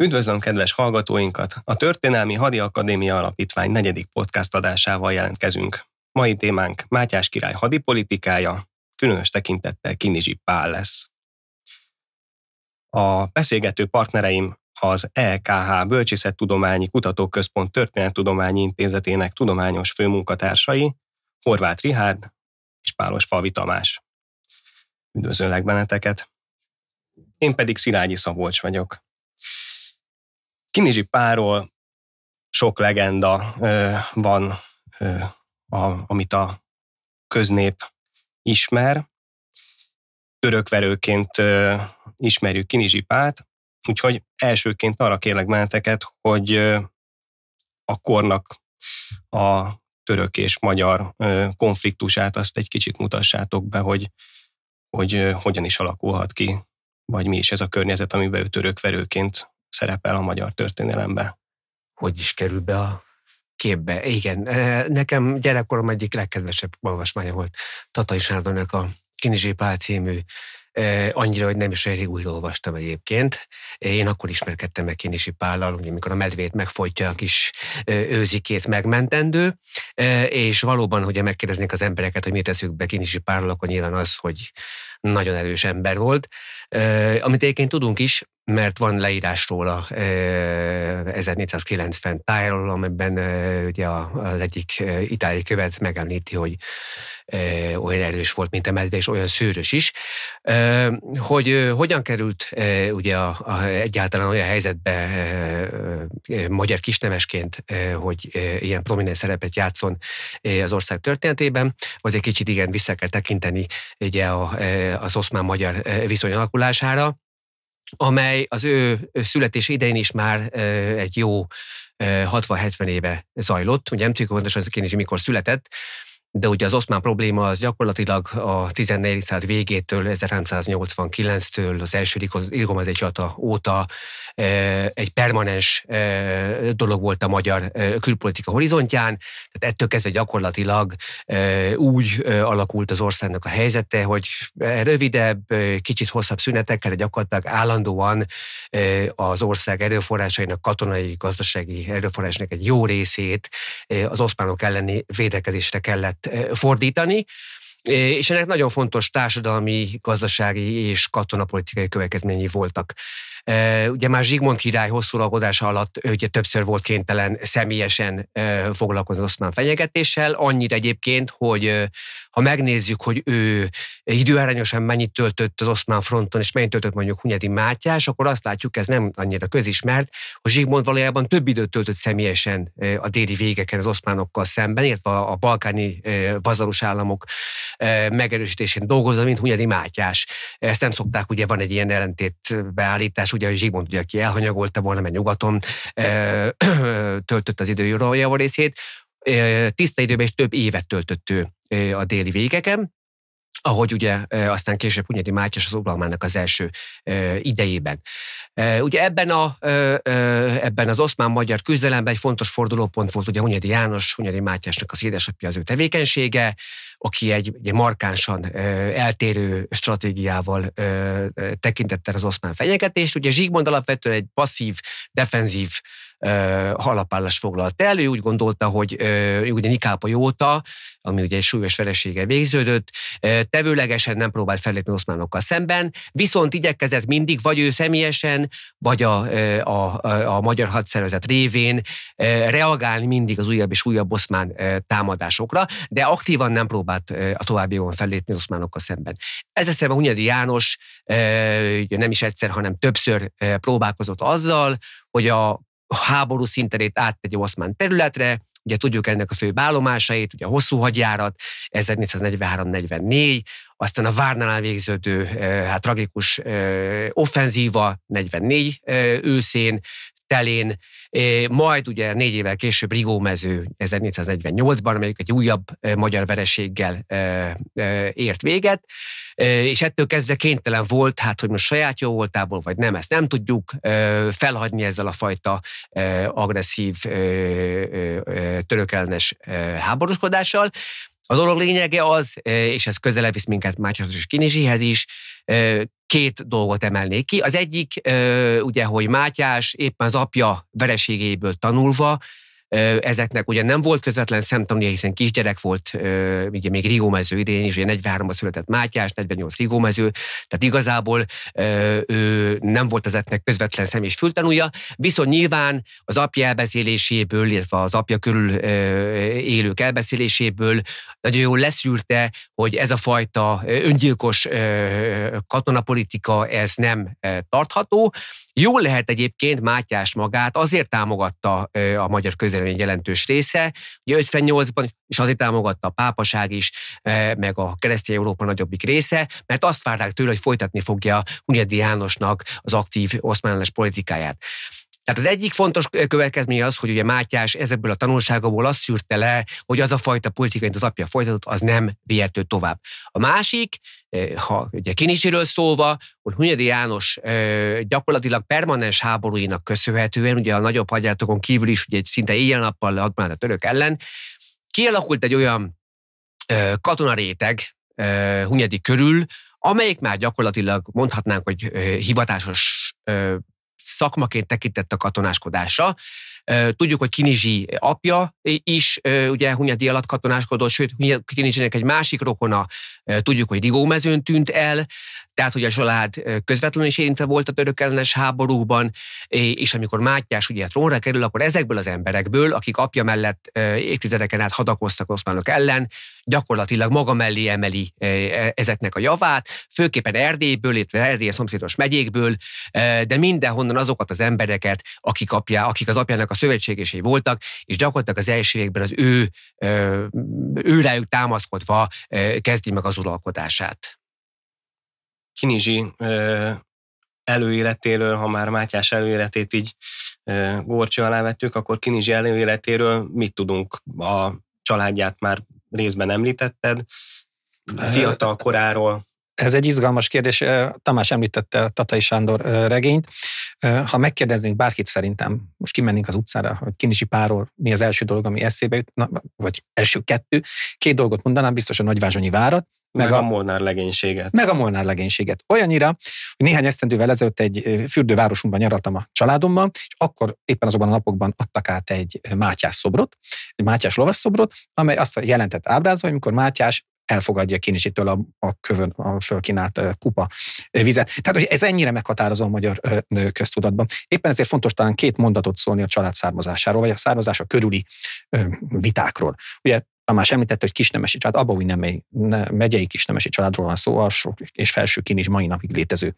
Üdvözlöm kedves hallgatóinkat! A Történelmi Hadi Akadémia Alapítvány negyedik podcast adásával jelentkezünk. Mai témánk Mátyás király hadipolitikája, különös tekintettel Kinizsi Pál lesz. A beszélgető partnereim az LKH e Bölcsészettudományi Kutatóközpont Történettudományi Intézetének tudományos főmunkatársai, Horváth Rihárd és Pálos Falvi Tamás. Üdvözöllek benneteket! Én pedig Szilágyi Szabolcs vagyok. Kinizsi Páról sok legenda ö, van, ö, a, amit a köznép ismer. Örökverőként ö, ismerjük Kinizsi Pát, úgyhogy elsőként arra kérlek benneteket, hogy ö, a kornak a török és magyar ö, konfliktusát azt egy kicsit mutassátok be, hogy, hogy ö, hogyan is alakulhat ki, vagy mi is ez a környezet, amiben ő törökverőként szerepel a magyar történelemben. Hogy is kerül be a képbe? Igen, eh, nekem gyerekkorom egyik legkedvesebb olvasmánya volt Tatai Sándornak a Kinizsi Pál című eh, annyira, hogy nem is elég rég újra olvastam egyébként. Eh, én akkor ismerkedtem meg Kinisi Pállal, ugye, amikor a medvét megfojtja a kis őzikét megmentendő, és valóban, hogyha megkérdeznék az embereket, hogy mi teszük be Kinisi Pállal, akkor nyilván az, hogy nagyon erős ember volt amit egyébként tudunk is, mert van leírás róla 1490 tájról, amiben ugye az egyik itáliai követ megemlíti, hogy olyan erős volt, mint a medve, és olyan szőrös is, hogy hogyan került ugye a, a, egyáltalán olyan helyzetbe magyar kisnemesként, hogy ilyen prominens szerepet játszon az ország történetében, az egy kicsit igen vissza kell tekinteni ugye a, az oszmán-magyar viszony alakulására, amely az ő születés idején is már egy jó 60-70 éve zajlott. Ugye nem tudjuk pontosan, hogy mikor született, de ugye az oszmán probléma az gyakorlatilag a 14. század végétől, 1389-től, az első irgomazi csata óta egy permanens dolog volt a magyar külpolitika horizontján, tehát ettől kezdve gyakorlatilag úgy alakult az országnak a helyzete, hogy rövidebb, kicsit hosszabb szünetekkel, de gyakorlatilag állandóan az ország erőforrásainak, katonai, gazdasági erőforrásnak egy jó részét az oszmánok elleni védekezésre kellett fordítani és ennek nagyon fontos társadalmi, gazdasági és katonapolitikai következményei voltak. Ugye már Zsigmond király hosszú lakodása alatt ugye többször volt kénytelen személyesen foglalkozni oszmán fenyegetéssel, annyit egyébként, hogy ha megnézzük, hogy ő időarányosan mennyit töltött az oszmán fronton, és mennyit töltött mondjuk Hunyadi Mátyás, akkor azt látjuk, ez nem annyira közismert, hogy Zsigmond valójában több időt töltött személyesen a déli végeken az oszmánokkal szemben, illetve a balkáni vazalus államok megerősítésén dolgozva, mint Hunyadi Mátyás. Ezt nem szokták, ugye van egy ilyen beállítás, ugye, Zsigmond, ugye, aki elhanyagolta volna, mert nyugaton töltött az idő a részét, tiszta időben is több évet töltött ő a déli végeken, ahogy ugye aztán később Hunyadi Mátyás az uralmának az első idejében. Ugye ebben, a, ebben az oszmán-magyar küzdelemben egy fontos fordulópont volt ugye Hunyadi János, Hunyadi Mátyásnak az édesapja az ő tevékenysége, aki egy, egy markánsan eltérő stratégiával tekintette az oszmán fenyegetést. Ugye Zsigmond alapvetően egy passzív, defenzív halapállás foglalt el. Ő úgy gondolta, hogy ugye Nikápa jóta, ami ugye egy súlyos vereséggel végződött, tevőlegesen nem próbált fellépni oszmánokkal szemben, viszont igyekezett mindig, vagy ő személyesen, vagy a, a, a, a magyar hadszervezet révén reagálni mindig az újabb és újabb oszmán támadásokra, de aktívan nem próbált a további továbbiakban fellépni oszmánokkal szemben. Ezzel szemben Hunyadi János nem is egyszer, hanem többször próbálkozott azzal, hogy a háború szinterét áttegye oszmán területre, ugye tudjuk ennek a fő állomásait, ugye a hosszú hadjárat, 1443-44, aztán a Várnál végződő hát tragikus offenzíva 44 őszén, telén, majd ugye négy évvel később Rigómező 1448-ban, amelyik egy újabb magyar vereséggel ért véget, és ettől kezdve kénytelen volt, hát hogy most saját jó voltából, vagy nem, ezt nem tudjuk felhagyni ezzel a fajta agresszív törökellenes háborúskodással. A dolog lényege az, és ez közelebb visz minket Mátyás és Kinizsihez is, két dolgot emelnék ki. Az egyik, ugye, hogy Mátyás éppen az apja vereségéből tanulva Ezeknek ugye nem volt közvetlen szemtanúja, hiszen kisgyerek volt, ugye még Rigómező idén is, ugye 43-ban született Mátyás, 48 Rigómező, tehát igazából ő nem volt az etnek közvetlen szem és fültanúja, viszont nyilván az apja elbeszéléséből, illetve az apja körül élők elbeszéléséből nagyon jól leszűrte, hogy ez a fajta öngyilkos katonapolitika, ez nem tartható. Jól lehet egyébként Mátyás magát azért támogatta a magyar közösség, történelmi jelentős része. Ugye 58-ban, és azért támogatta a pápaság is, eh, meg a keresztény Európa nagyobbik része, mert azt várták tőle, hogy folytatni fogja Hunyadi Jánosnak az aktív oszmánlás politikáját. Tehát az egyik fontos következménye az, hogy ugye Mátyás ezekből a tanulságokból azt szűrte le, hogy az a fajta politika, amit az apja folytatott, az nem vihető tovább. A másik, ha ugye Kinicsiről szólva, hogy Hunyadi János gyakorlatilag permanens háborúinak köszönhetően, ugye a nagyobb hagyjátokon kívül is ugye egy szinte éjjel-nappal hadban a török ellen, kialakult egy olyan katonaréteg Hunyadi körül, amelyik már gyakorlatilag mondhatnánk, hogy hivatásos szakmaként tekintett a katonáskodása. Tudjuk, hogy Kinizsi apja is ugye Hunyadi alatt katonáskodott, sőt Kinizsinek egy másik rokona, tudjuk, hogy Rigómezőn tűnt el, tehát hogy a család közvetlenül is érintve volt a török ellenes háborúban, és amikor Mátyás ugye trónra kerül, akkor ezekből az emberekből, akik apja mellett évtizedeken át hadakoztak oszmánok ellen, gyakorlatilag maga mellé emeli e, ezeknek a javát, főképpen Erdélyből, illetve Erdély szomszédos megyékből, de mindenhonnan azokat az embereket, akik, apja, akik az apjának a szövetségesei voltak, és gyakorlatilag az első években az ő, ő rájuk támaszkodva kezdi meg az uralkodását. Kinizsi előéletéről, ha már Mátyás előéletét így górcső alá vettük, akkor Kinizsi előéletéről mit tudunk? A családját már részben említetted, fiatal koráról. Ez egy izgalmas kérdés. Tamás említette a Tatai Sándor regényt. Ha megkérdeznénk bárkit szerintem, most kimennénk az utcára, hogy Kinizsi párról mi az első dolog, ami eszébe jut, vagy első kettő, két dolgot mondanám, biztos a Nagyvázsonyi várat, meg, a, a Molnár legénységet. Meg a Molnár legénységet. Olyannyira, hogy néhány esztendővel ezelőtt egy fürdővárosunkban nyaraltam a családommal, és akkor éppen azokban a napokban adtak át egy Mátyás szobrot, egy Mátyás lovas szobrot, amely azt jelentett ábrázol, hogy amikor Mátyás elfogadja Kinisitől a, a kövön a fölkínált kupa vizet. Tehát, hogy ez ennyire meghatározó a magyar nő köztudatban. Éppen ezért fontos talán két mondatot szólni a család származásáról, vagy a származása körüli ö, vitákról. Ugye Tamás említette, hogy kisnemesi család, Abaúj nem megyei kisnemesi családról van szó, alsó és felső kín is mai napig létező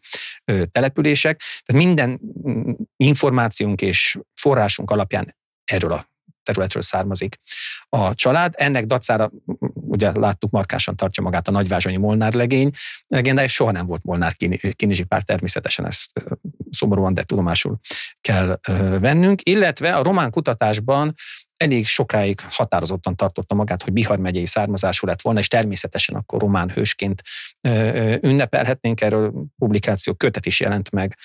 települések. Tehát minden mm, információnk és forrásunk alapján erről a területről származik a család. Ennek dacára, mm, ugye láttuk, markánsan tartja magát a nagyvázsonyi Molnár legény legenda, soha nem volt Molnár pár, természetesen ezt szomorúan, de tudomásul kell vennünk. Illetve a román kutatásban elég sokáig határozottan tartotta magát, hogy Bihar megyei származású lett volna, és természetesen akkor román hősként ünnepelhetnénk, erről publikáció kötet is jelent meg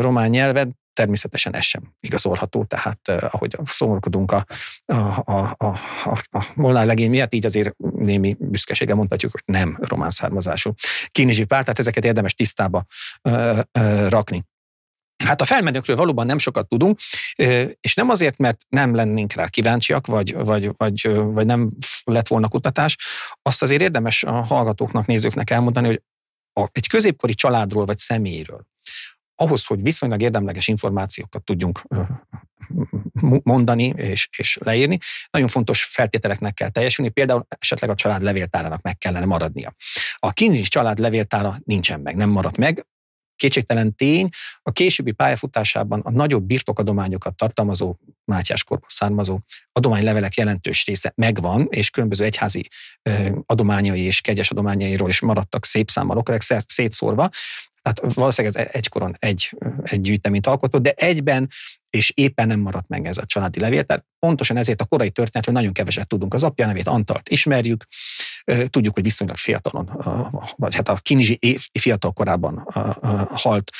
román nyelven, természetesen ez sem igazolható, tehát eh, ahogy szomorkodunk a, a, a, a, a Molnár legény miatt, így azért némi büszkesége mondhatjuk, hogy nem román származású kínizsi pár, tehát ezeket érdemes tisztába eh, eh, rakni. Hát a felmenőkről valóban nem sokat tudunk, és nem azért, mert nem lennénk rá kíváncsiak, vagy, vagy, vagy, vagy nem lett volna kutatás, azt azért érdemes a hallgatóknak, nézőknek elmondani, hogy egy középkori családról vagy személyről, ahhoz, hogy viszonylag érdemleges információkat tudjunk mondani és, és leírni, nagyon fontos feltételeknek kell teljesülni, például esetleg a család levéltárának meg kellene maradnia. A kínzis család levéltára nincsen meg, nem maradt meg, kétségtelen tény, a későbbi pályafutásában a nagyobb birtokadományokat tartalmazó Mátyás korból származó adománylevelek jelentős része megvan, és különböző egyházi adományai és kegyes adományairól is maradtak szép számmal okrek szétszórva. Tehát valószínűleg ez egykoron egy, egy gyűjteményt alkotott, de egyben és éppen nem maradt meg ez a családi levél. Tehát pontosan ezért a korai történetről nagyon keveset tudunk. Az apja nevét Antalt ismerjük, Tudjuk, hogy viszonylag fiatalon, vagy hát a kinizsi év, fiatal korában halt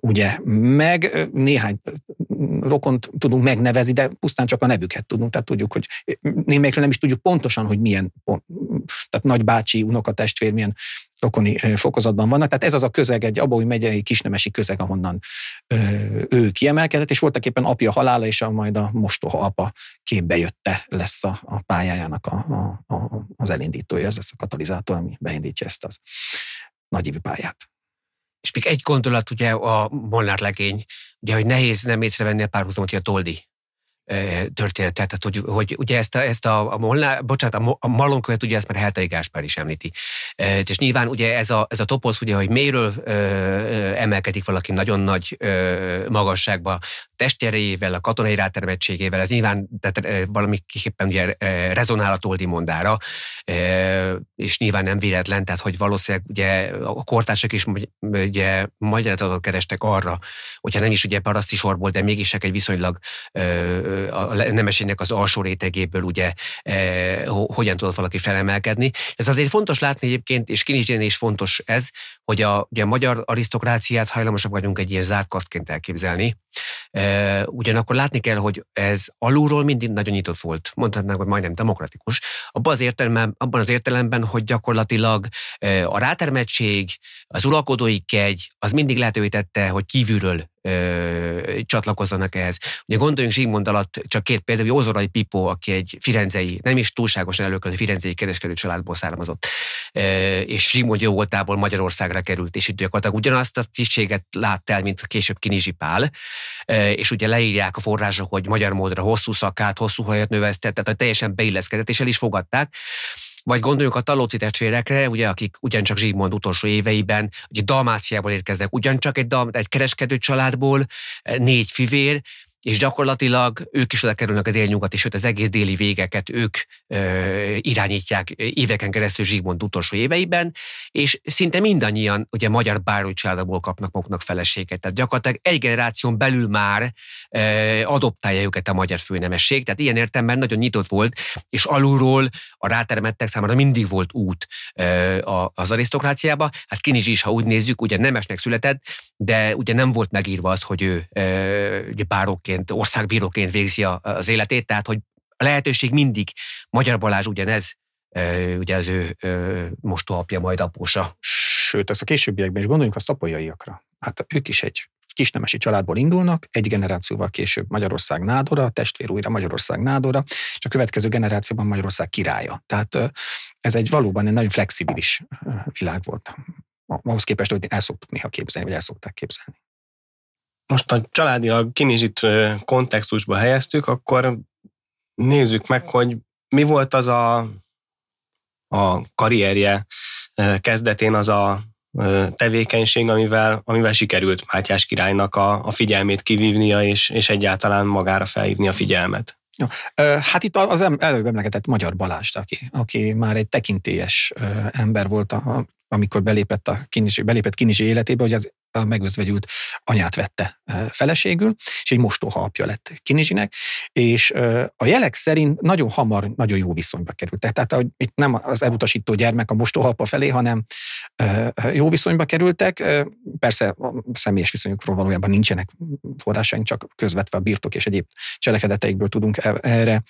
ugye meg. Néhány rokont tudunk megnevezni, de pusztán csak a nevüket tudunk, tehát tudjuk, hogy némelyikről nem is tudjuk pontosan, hogy milyen tehát nagybácsi, unokatestvér, milyen rokoni fokozatban vannak. Tehát ez az a közeg, egy abói megyei kisnemesi közeg, ahonnan ő kiemelkedett, és voltak éppen apja halála, és a, majd a mostoha apa képbe jötte lesz a, a pályájának a, a, a, az elindítója, ez lesz a katalizátor, ami beindítja ezt az nagyívű pályát. És még egy gondolat ugye a Molnár legény, ugye, hogy nehéz nem észrevenni a párhuzamot, hogy a Toldi történetet, Tehát, hogy, hogy ugye ezt a, ezt a, a molnár, bocsánat, a, a ugye ezt már Heltai Gáspár is említi. E, és nyilván ugye ez a, ez a toposz, ugye, hogy méről emelkedik valaki nagyon nagy magasságba, testerejével, a katonai rátermettségével, ez nyilván tehát, valamiképpen ugye rezonál a Toldi mondára, és nyilván nem véletlen, tehát hogy valószínűleg ugye a kortársak is ugye magyarázatot kerestek arra, hogyha nem is ugye paraszti sorból, de mégis egy viszonylag a nemesének az alsó rétegéből ugye e, hogyan tudott valaki felemelkedni. Ez azért fontos látni egyébként, és Kinizsdén is fontos ez, hogy a, ugye a magyar arisztokráciát hajlamosak vagyunk egy ilyen zárkasztként elképzelni, Ugyanakkor látni kell, hogy ez alulról mindig nagyon nyitott volt, mondhatnánk, hogy majdnem demokratikus, abban az, értelemben, abban az értelemben, hogy gyakorlatilag a rátermettség, az uralkodói kegy, az mindig lehetővé tette, hogy kívülről csatlakozzanak ehhez. Ugye gondoljunk Zsigmond alatt csak két példa, hogy Ozorai Pipó, aki egy firenzei, nem is túlságosan előkelő firenzei kereskedő családból származott és Simon voltából Magyarországra került, és itt gyakorlatilag ugyanazt a tisztséget lát el, mint később Kinizsi Pál, és ugye leírják a források, hogy magyar módra hosszú szakát, hosszú hajat növesztett, tehát teljesen beilleszkedett, és el is fogadták. Vagy gondoljunk a Talóci testvérekre, ugye, akik ugyancsak Zsigmond utolsó éveiben, ugye Dalmáciából érkeznek, ugyancsak egy, egy kereskedő családból, négy fivér, és gyakorlatilag ők is oda kerülnek a és sőt az egész déli végeket ők ö, irányítják éveken keresztül Zsigmond utolsó éveiben, és szinte mindannyian ugye magyar bárói családokból kapnak maguknak feleséget. Tehát gyakorlatilag egy generáción belül már ö, adoptálja őket a magyar főnemesség, tehát ilyen értelemben nagyon nyitott volt, és alulról a rátermettek számára mindig volt út ö, az arisztokráciába. Hát Kinizs is, ha úgy nézzük, ugye nemesnek született, de ugye nem volt megírva az, hogy ő ö, ugye bíróként, országbíróként végzi az életét, tehát hogy a lehetőség mindig. Magyar Balázs ugyanez, ugye az ő most apja, majd apósa. Sőt, ezt a későbbiekben is gondoljunk a szapolyaiakra. Hát ők is egy kisnemesi családból indulnak, egy generációval később Magyarország nádora, a testvér újra Magyarország nádora, és a következő generációban Magyarország királya. Tehát ez egy valóban egy nagyon flexibilis világ volt. Ahhoz képest, hogy el szoktuk néha képzelni, vagy el szokták képzelni most a családilag kinizsit kontextusba helyeztük, akkor nézzük meg, hogy mi volt az a, a karrierje kezdetén az a tevékenység, amivel, amivel sikerült Mátyás királynak a, a figyelmét kivívnia, és, és egyáltalán magára felhívni a figyelmet. Jó. Hát itt az előbb emlegetett Magyar Balázs, aki, aki már egy tekintélyes ember volt, a, amikor belépett, a kinizsi, belépett kinizsi életébe, hogy az a megözvegyült anyát vette feleségül, és egy mostoha apja lett Kinizsinek, és a jelek szerint nagyon hamar, nagyon jó viszonyba kerültek. Tehát hogy itt nem az elutasító gyermek a mostoha apa felé, hanem jó viszonyba kerültek. Persze a személyes viszonyukról valójában nincsenek forrásaink, csak közvetve a birtok és egyéb cselekedeteikből tudunk e-, erre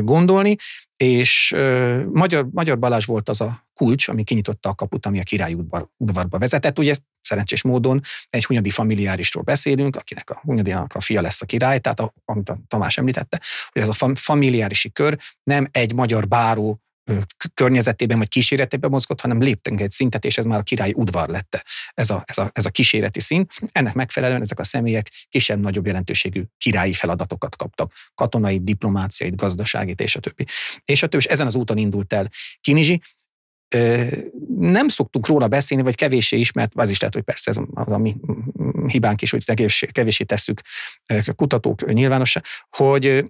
gondolni, és Magyar, Magyar Balázs volt az a kulcs, ami kinyitotta a kaput, ami a király udvar, udvarba vezetett. Ugye ezt szerencsés módon egy hunyadi familiárisról beszélünk, akinek a hunyadinak a fia lesz a király, tehát a, amit a Tamás említette, hogy ez a familiárisi kör nem egy magyar báró környezetében vagy kíséretében mozgott, hanem léptünk egy szintet, és ez már a királyi udvar lett ez a, ez, a, ez a kíséreti szint. Ennek megfelelően ezek a személyek kisebb-nagyobb jelentőségű királyi feladatokat kaptak, katonai, diplomáciai, gazdaságit, és a többi. És a többi, és ezen az úton indult el Kinizsi, nem szoktunk róla beszélni, vagy kevéssé ismert, az is lehet, hogy persze ez az a mi hibánk is, hogy kevéssé, kevéssé tesszük kutatók nyilvánosan, hogy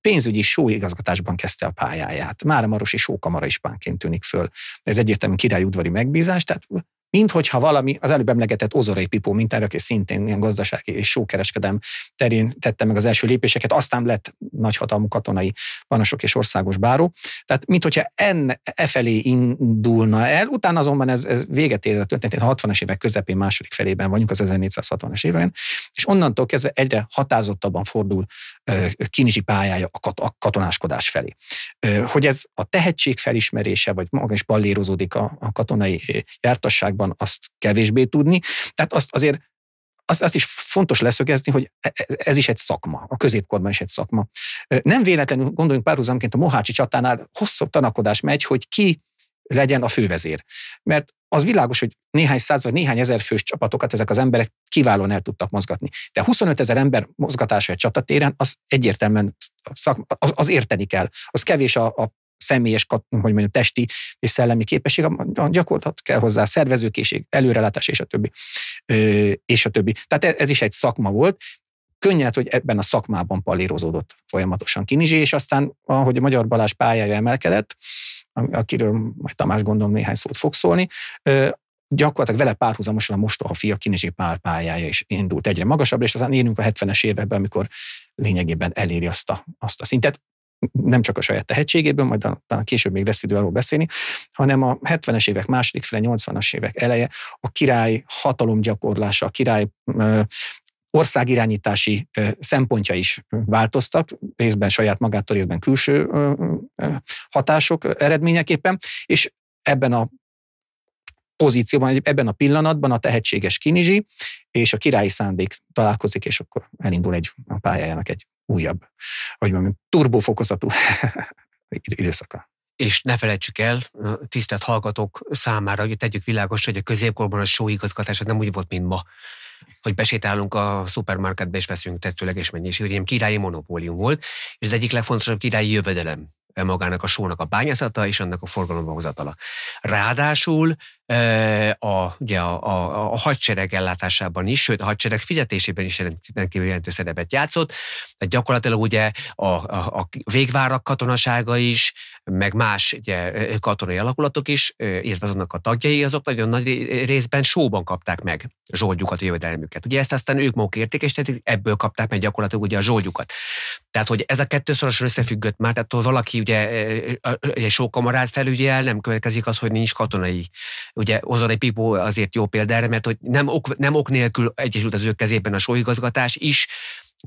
pénzügyi sóigazgatásban kezdte a pályáját. Már a Marosi sókamara ispánként tűnik föl. Ez egyértelmű királyudvari megbízás, tehát mint hogyha valami az előbb emlegetett Ozorai Pipó mintára, aki szintén ilyen gazdasági és sókereskedem terén tette meg az első lépéseket, aztán lett nagyhatalmú katonai panasok és országos báró. Tehát, mint hogyha en, e felé indulna el, utána azonban ez, ez véget ér a történet, 60-as évek közepén, második felében vagyunk, az 1460-as években, és onnantól kezdve egyre határozottabban fordul Kinizsi pályája a katonáskodás felé. Hogy ez a tehetség felismerése, vagy maga is ballérozódik a, a katonai jártasság országban, azt kevésbé tudni. Tehát azt azért azt, azt is fontos leszögezni, hogy e, e, ez is egy szakma, a középkorban is egy szakma. Nem véletlenül gondoljunk párhuzamként a Mohácsi csatánál hosszabb tanakodás megy, hogy ki legyen a fővezér. Mert az világos, hogy néhány száz vagy néhány ezer fős csapatokat ezek az emberek kiválóan el tudtak mozgatni. De 25 ezer ember mozgatása egy csatatéren, az egyértelműen szakma, az, az érteni kell. Az kevés a, a személyes, hogy mondjam, testi és szellemi képesség, a gyakorlat kell hozzá, szervezőkészség, előrelátás és a többi. Ö, és a többi. Tehát e, ez is egy szakma volt, könnyed, hogy ebben a szakmában palírozódott folyamatosan Kinizsi, és aztán, ahogy a Magyar Balázs pályája emelkedett, akiről majd Tamás gondolom néhány szót fog szólni, gyakorlatilag vele párhuzamosan a mostoha fia Kinizsi pár pályája is indult egyre magasabbra, és aztán érünk a 70-es években, amikor lényegében eléri azt a, azt a szintet nem csak a saját tehetségéből, majd a később még lesz idő arról beszélni, hanem a 70-es évek második fele, 80-as évek eleje a király hatalomgyakorlása, a király országirányítási szempontja is változtak, részben saját magától, részben külső hatások eredményeképpen, és ebben a pozícióban, ebben a pillanatban a tehetséges Kinizsi és a királyi szándék találkozik, és akkor elindul egy a pályájának egy újabb, hogy mondjam, turbófokozatú időszaka. És ne felejtsük el, tisztelt hallgatók számára, hogy tegyük világos, hogy a középkorban a sóigazgatás nem úgy volt, mint ma hogy besétálunk a szupermarketbe és veszünk tetőleges mennyiség, hogy ilyen királyi monopólium volt, és az egyik legfontosabb királyi jövedelem magának a sónak a bányászata és annak a forgalomba hozatala. Ráadásul a, ugye a, a, a hadsereg ellátásában is, sőt a hadsereg fizetésében is rendkívül jelentő szerepet játszott. de gyakorlatilag ugye a, a, a végvárak katonasága is, meg más ugye, katonai alakulatok is, illetve azonnak a tagjai, azok nagyon nagy részben sóban kapták meg zsoldjukat, a jövedelmüket. Ugye ezt aztán ők maguk és ebből kapták meg gyakorlatilag ugye a zsoldjukat. Tehát, hogy ez a kettőszoros összefüggött már, tehát valaki ugye sok sókamarát felügyel, nem következik az, hogy nincs katonai ugye Ozoré Pipó azért jó példa erre, mert hogy nem ok, nem ok nélkül egyesült az ő kezében a sóigazgatás is,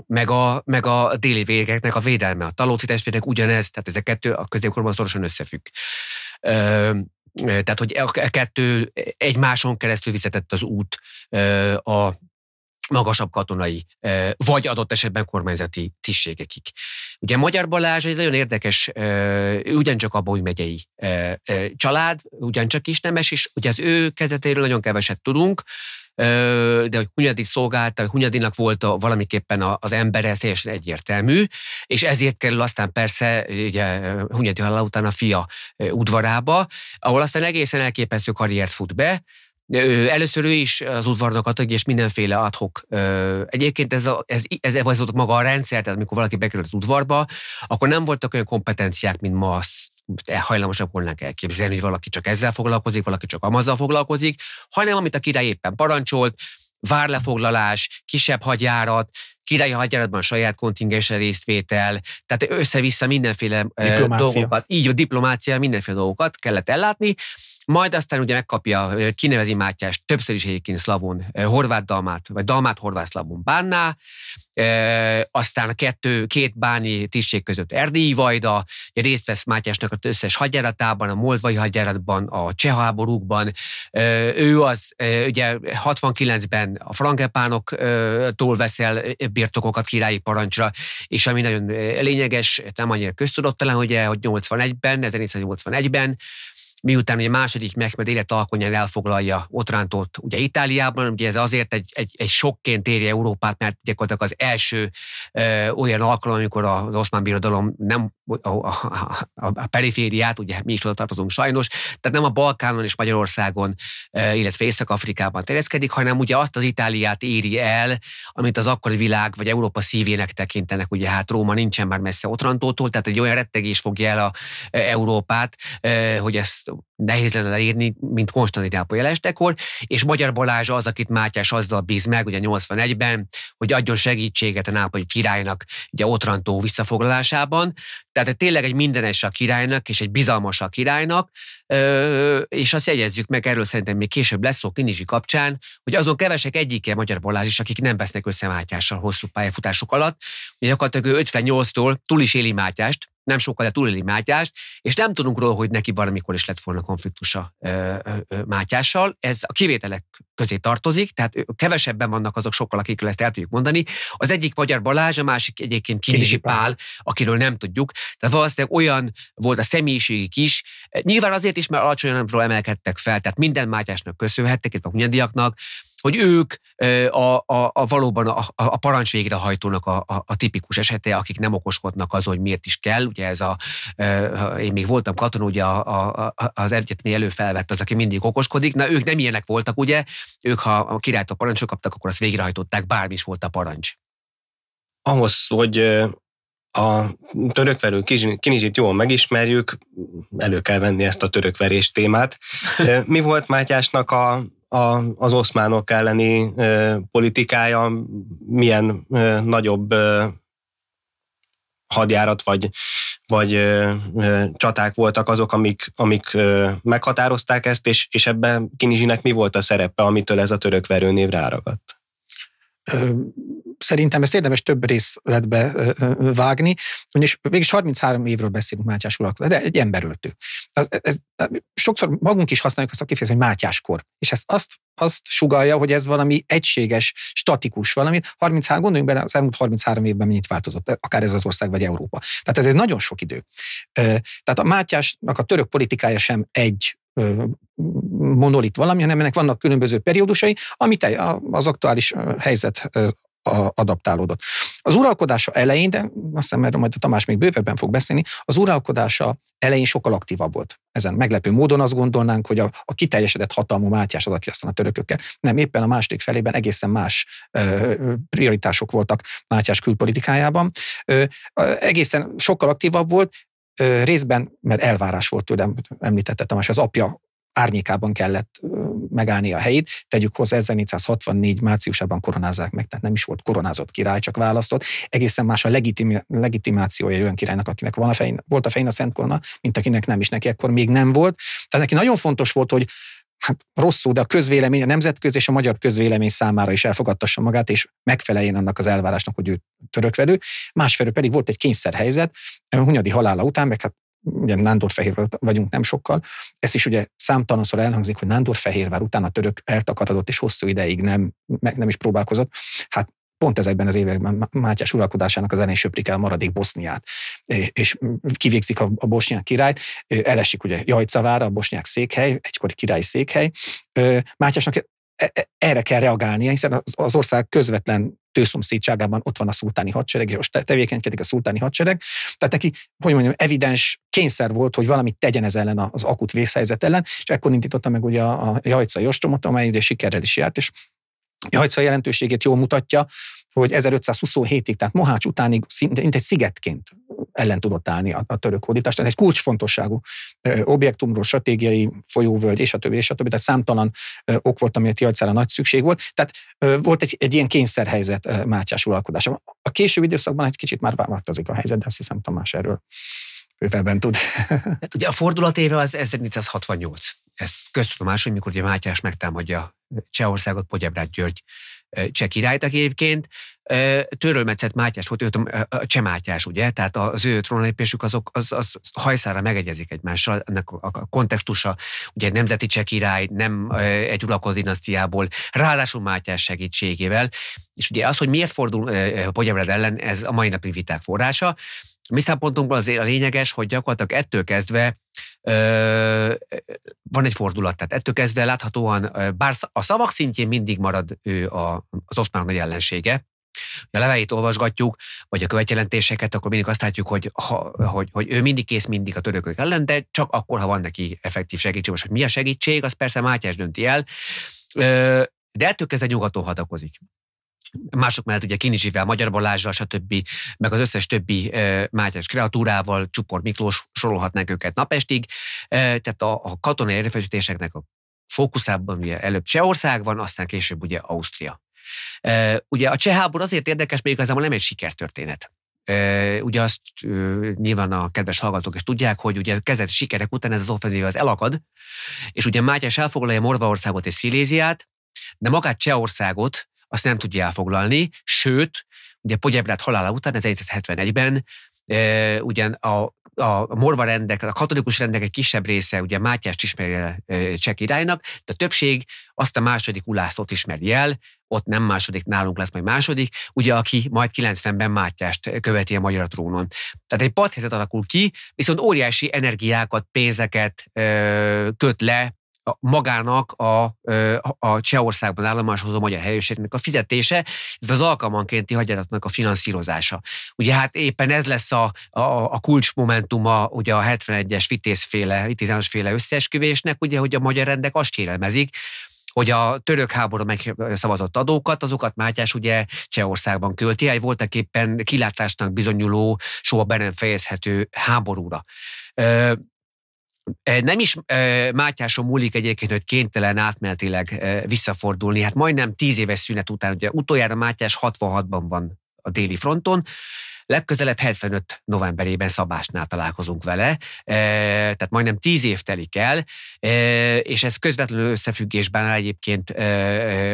meg a, meg a déli végeknek a védelme. A talóci testvérek ugyanez, tehát ez a kettő a középkorban szorosan összefügg. Ö, tehát, hogy a kettő egymáson keresztül visszatett az út ö, a magasabb katonai, vagy adott esetben kormányzati tisztségekig. Ugye Magyar Balázs egy nagyon érdekes, ugyancsak abban megyei család, ugyancsak isnemes, és ugye az ő kezdetéről nagyon keveset tudunk, de hogy Hunyadi szolgálta, hogy Hunyadinak volt a, valamiképpen az embere, ez teljesen egyértelmű, és ezért kerül aztán persze ugye, Hunyadi halála után a fia udvarába, ahol aztán egészen elképesztő karriert fut be, Először ő is az udvarnak adta, és mindenféle adhok. Egyébként ez, a, ez, ez, ez volt maga a rendszer, tehát amikor valaki bekerült az udvarba, akkor nem voltak olyan kompetenciák, mint ma azt e, hajlamosabb volnánk elképzelni, hogy valaki csak ezzel foglalkozik, valaki csak amazzal foglalkozik, hanem amit a király éppen parancsolt, várlefoglalás, kisebb hadjárat, királyi hagyjáratban saját kontingensen résztvétel, tehát össze-vissza mindenféle diplomácia. dolgokat, így a diplomácia, mindenféle dolgokat kellett ellátni, majd aztán ugye megkapja, kinevezi Mátyás többször is egyébként Szlavon, horvát Dalmát, vagy Dalmát Horvát Szlavon bánná, e, aztán a kettő, két báni tisztség között Erdélyi Vajda, ugye részt vesz Mátyásnak az összes hadjáratában, a moldvai hadjáratban, a cseh háborúkban, e, ő az e, ugye 69-ben a frangepánoktól veszel birtokokat királyi parancsra, és ami nagyon lényeges, nem annyira köztudott talán, ugye, hogy 81-ben, 1981-ben miután ugye második Mehmed életalkonyán elfoglalja Otrántot ugye Itáliában, ugye ez azért egy, egy, egy sokként éri Európát, mert gyakorlatilag az első ö, olyan alkalom, amikor az oszmán birodalom nem a, a, a, a perifériát, ugye mi is oda tartozunk sajnos, tehát nem a Balkánon és Magyarországon, ö, illetve Észak-Afrikában terjeszkedik, hanem ugye azt az Itáliát éri el, amit az akkori világ vagy Európa szívének tekintenek, ugye hát Róma nincsen már messze Otrantótól, tehát egy olyan rettegés fogja el a, a Európát, ö, hogy ezt nehéz lenne leírni, mint Konstantin ápolyelestekor, és Magyar Balázs az, akit Mátyás azzal bíz meg, ugye 81-ben, hogy adjon segítséget a nápolyi királynak ugye Otrantó visszafoglalásában. Tehát tényleg egy mindenes a királynak, és egy bizalmas a királynak, és azt jegyezzük meg, erről szerintem még később lesz szó Kinizsi kapcsán, hogy azon kevesek egyike Magyar Balázs is, akik nem vesznek össze Mátyással hosszú pályafutások alatt. Ugye gyakorlatilag ő 58-tól túl is éli Mátyást, nem sokkal, de túléli Mátyást, és nem tudunk róla, hogy neki valamikor is lett volna konfliktusa ö, ö, Mátyással. Ez a kivételek közé tartozik, tehát kevesebben vannak azok sokkal, akikről ezt el tudjuk mondani. Az egyik Magyar Balázs, a másik egyébként Kinizsi Pál, akiről nem tudjuk. Tehát valószínűleg olyan volt a személyiségük is, nyilván azért is, mert alacsonyan emelkedtek fel, tehát minden Mátyásnak köszönhettek, itt a hogy ők a, a, a valóban a, a parancs végrehajtónak a, a, a tipikus esete, akik nem okoskodnak az, hogy miért is kell. Ugye ez a, én még voltam katona, ugye a, a, az egyetni előfelvett az, aki mindig okoskodik. Na ők nem ilyenek voltak, ugye? Ők ha a a parancsot kaptak, akkor azt végrehajtották, bármi is volt a parancs. Ahhoz, hogy a törökverő kinizsit jól megismerjük, elő kell venni ezt a törökverés témát. Mi volt Mátyásnak a a, az oszmánok elleni ö, politikája milyen ö, nagyobb ö, hadjárat vagy, vagy ö, ö, csaták voltak azok, amik, amik ö, meghatározták ezt, és, és ebben Kinizsinek mi volt a szerepe, amitől ez a török verőnév ráragadt? szerintem ezt érdemes több részletbe vágni, és végig 33 évről beszélünk Mátyás urak, de egy emberről e, Ez, ez, sokszor magunk is használjuk azt a kifejezést, hogy Mátyáskor, és ezt azt azt sugalja, hogy ez valami egységes, statikus valami. 33, gondoljunk bele, az elmúlt 33 évben mennyit változott, e, akár ez az ország vagy Európa. Tehát ez, ez nagyon sok idő. Tehát a Mátyásnak a török politikája sem egy monolit valami, hanem ennek vannak különböző periódusai, Amit az aktuális helyzet adaptálódott. Az uralkodása elején, de azt hiszem erről majd a Tamás még bővebben fog beszélni, az uralkodása elején sokkal aktívabb volt. Ezen meglepő módon azt gondolnánk, hogy a, a kiteljesedett hatalmú Mátyás az, aki aztán a törökökkel. Nem, éppen a második felében egészen más ö, prioritások voltak Mátyás külpolitikájában. Ö, egészen sokkal aktívabb volt, részben, mert elvárás volt tőlem, említette Tamás, az apja árnyékában kellett megállni a helyét. Tegyük hozzá, 1464 márciusában koronázzák meg, tehát nem is volt koronázott király, csak választott. Egészen más a legitim, legitimációja olyan királynak, akinek van a fején, volt a fején a Szent Korona, mint akinek nem is, neki akkor még nem volt. Tehát neki nagyon fontos volt, hogy hát rosszul, de a közvélemény, a nemzetközi és a magyar közvélemény számára is elfogadtassa magát, és megfeleljen annak az elvárásnak, hogy ő törökvedő. Másfelől pedig volt egy kényszerhelyzet, Hunyadi halála után, meg hát ugye Nándorfehérvár vagyunk nem sokkal, ezt is ugye számtalanszor elhangzik, hogy Nándorfehérvár után a török eltakarodott és hosszú ideig nem, meg nem is próbálkozott. Hát pont ezekben az években Mátyás uralkodásának az elején söprik el maradék Boszniát, és kivégzik a, a bosnyák királyt, elesik ugye Jajcavára, a bosnyák székhely, egykori királyi székhely. Mátyásnak E, e, erre kell reagálnia, hiszen az ország közvetlen tőszomszédságában ott van a szultáni hadsereg, és most tevékenykedik a szultáni hadsereg. Tehát neki, hogy mondjam, evidens kényszer volt, hogy valamit tegyen ez ellen az akut vészhelyzet ellen, és ekkor indította meg ugye a, a jajcai amely ugye sikerrel is járt, és Jajca jelentőségét jól mutatja, hogy 1527-ig, tehát Mohács utánig mint egy szigetként ellen tudott állni a, a török hódítás. Tehát egy kulcsfontosságú objektumról, stratégiai folyóvölgy, és a többi, és a többi. Tehát számtalan ok volt, amire Tialcára nagy szükség volt. Tehát volt egy, egy ilyen kényszerhelyzet Mátyás uralkodása. A késő időszakban egy kicsit már változik a helyzet, de azt hiszem Tamás erről bővebben tud. Hát ugye a fordulat éve az 1468 ez köztudomás, hogy mikor ugye Mátyás megtámadja Csehországot, Podjebrát György cseh királyt, aki egyébként törölmetszett Mátyás volt, őt a cseh Mátyás, ugye? Tehát az ő trónlépésük azok, az, az hajszára megegyezik egymással, ennek a kontextusa, ugye nemzeti cseh király, nem egy uralkodó dinasztiából, ráadásul Mátyás segítségével, és ugye az, hogy miért fordul Podjebred ellen, ez a mai napi viták forrása, mi szempontunkból azért a lényeges, hogy gyakorlatilag ettől kezdve ö, van egy fordulat, tehát ettől kezdve láthatóan, bár a szavak szintjén mindig marad ő a, az oszmán nagy ellensége, ha a leveit olvasgatjuk, vagy a követjelentéseket, akkor mindig azt látjuk, hogy, ha, hogy, hogy ő mindig kész mindig a törökök ellen, de csak akkor, ha van neki effektív segítség. Most, hogy mi a segítség, az persze Mátyás dönti el, de ettől kezdve nyugaton hadakozik mások mellett ugye Kinizsivel, Magyar Balázsral, stb., meg az összes többi Mátyás kreatúrával, Csupor Miklós, sorolhatnánk őket napestig. tehát a, a katonai erőfeszítéseknek a fókuszában ugye előbb Csehország van, aztán később ugye Ausztria. ugye a cseh háború azért érdekes, mert igazából nem egy sikertörténet. E, ugye azt e, nyilván a kedves hallgatók is tudják, hogy ugye kezdett sikerek után ez az offenzíva az elakad, és ugye Mátyás elfoglalja Morvaországot és Sziléziát, de magát Csehországot azt nem tudja elfoglalni, sőt, ugye Pogyebrát halála után 1971-ben e, ugyan a a morva rendek, a katolikus rendek egy kisebb része, ugye Mátyást ismeri el e, cseh királynak, de a többség azt a második ulászlót ismeri el, ott nem második, nálunk lesz majd második, ugye aki majd 90-ben Mátyást követi a magyar trónon. Tehát egy padhelyzet alakul ki, viszont óriási energiákat, pénzeket ö, köt le magának a, a Csehországban a magyar helyőségnek a fizetése, illetve az alkalmankénti hagyjáratnak a finanszírozása. Ugye hát éppen ez lesz a, a, a kulcsmomentuma ugye a 71-es vitézféle, vitézánosféle összeesküvésnek, ugye, hogy a magyar rendek azt sérelmezik, hogy a török háború megszavazott adókat, azokat Mátyás ugye Csehországban költi, egy voltak éppen kilátásnak bizonyuló, soha be nem fejezhető háborúra. Nem is Mátyáson múlik egyébként, hogy kénytelen átmenetileg visszafordulni. Hát majdnem tíz éves szünet után, ugye utoljára Mátyás 66-ban van a déli fronton, legközelebb 75 novemberében Szabásnál találkozunk vele, tehát majdnem tíz év telik el, és ez közvetlenül összefüggésben áll egyébként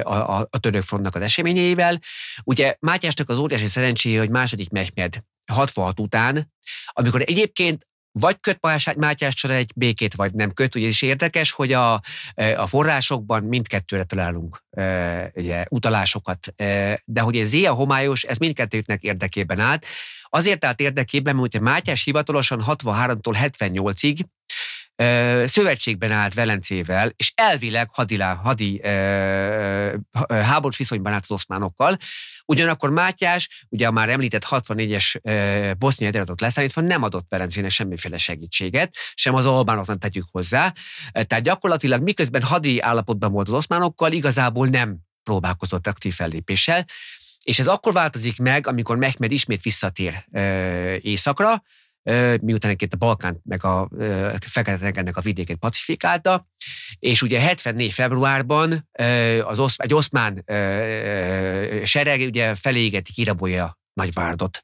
a, a, a török frontnak az eseményeivel. Ugye Mátyásnak az óriási szerencséje, hogy második Mehmed 66 után, amikor egyébként vagy köt Pahását Mátyás csere egy békét, vagy nem köt. Ugye is érdekes, hogy a, e, a forrásokban mindkettőre találunk e, ugye, utalásokat, e, de hogy ez ilyen homályos, ez mindkettőtnek érdekében állt. Azért állt érdekében, mert hogyha Mátyás hivatalosan 63-tól 78-ig szövetségben állt Velencével, és elvileg hadilá, hadi ö, ö, háborús viszonyban állt az oszmánokkal. Ugyanakkor Mátyás, ugye a már említett 64-es boszniai területet leszámítva nem adott Velencének semmiféle segítséget, sem az albánoknak tegyük hozzá. Tehát gyakorlatilag miközben hadi állapotban volt az oszmánokkal, igazából nem próbálkozott aktív fellépéssel. És ez akkor változik meg, amikor Mehmed ismét visszatér ö, északra, miután egyébként a Balkán meg a Fekete-tengernek a vidékét pacifikálta, és ugye 74. februárban az osz, egy oszmán sereg ugye felégeti kirabolja Nagyvárdot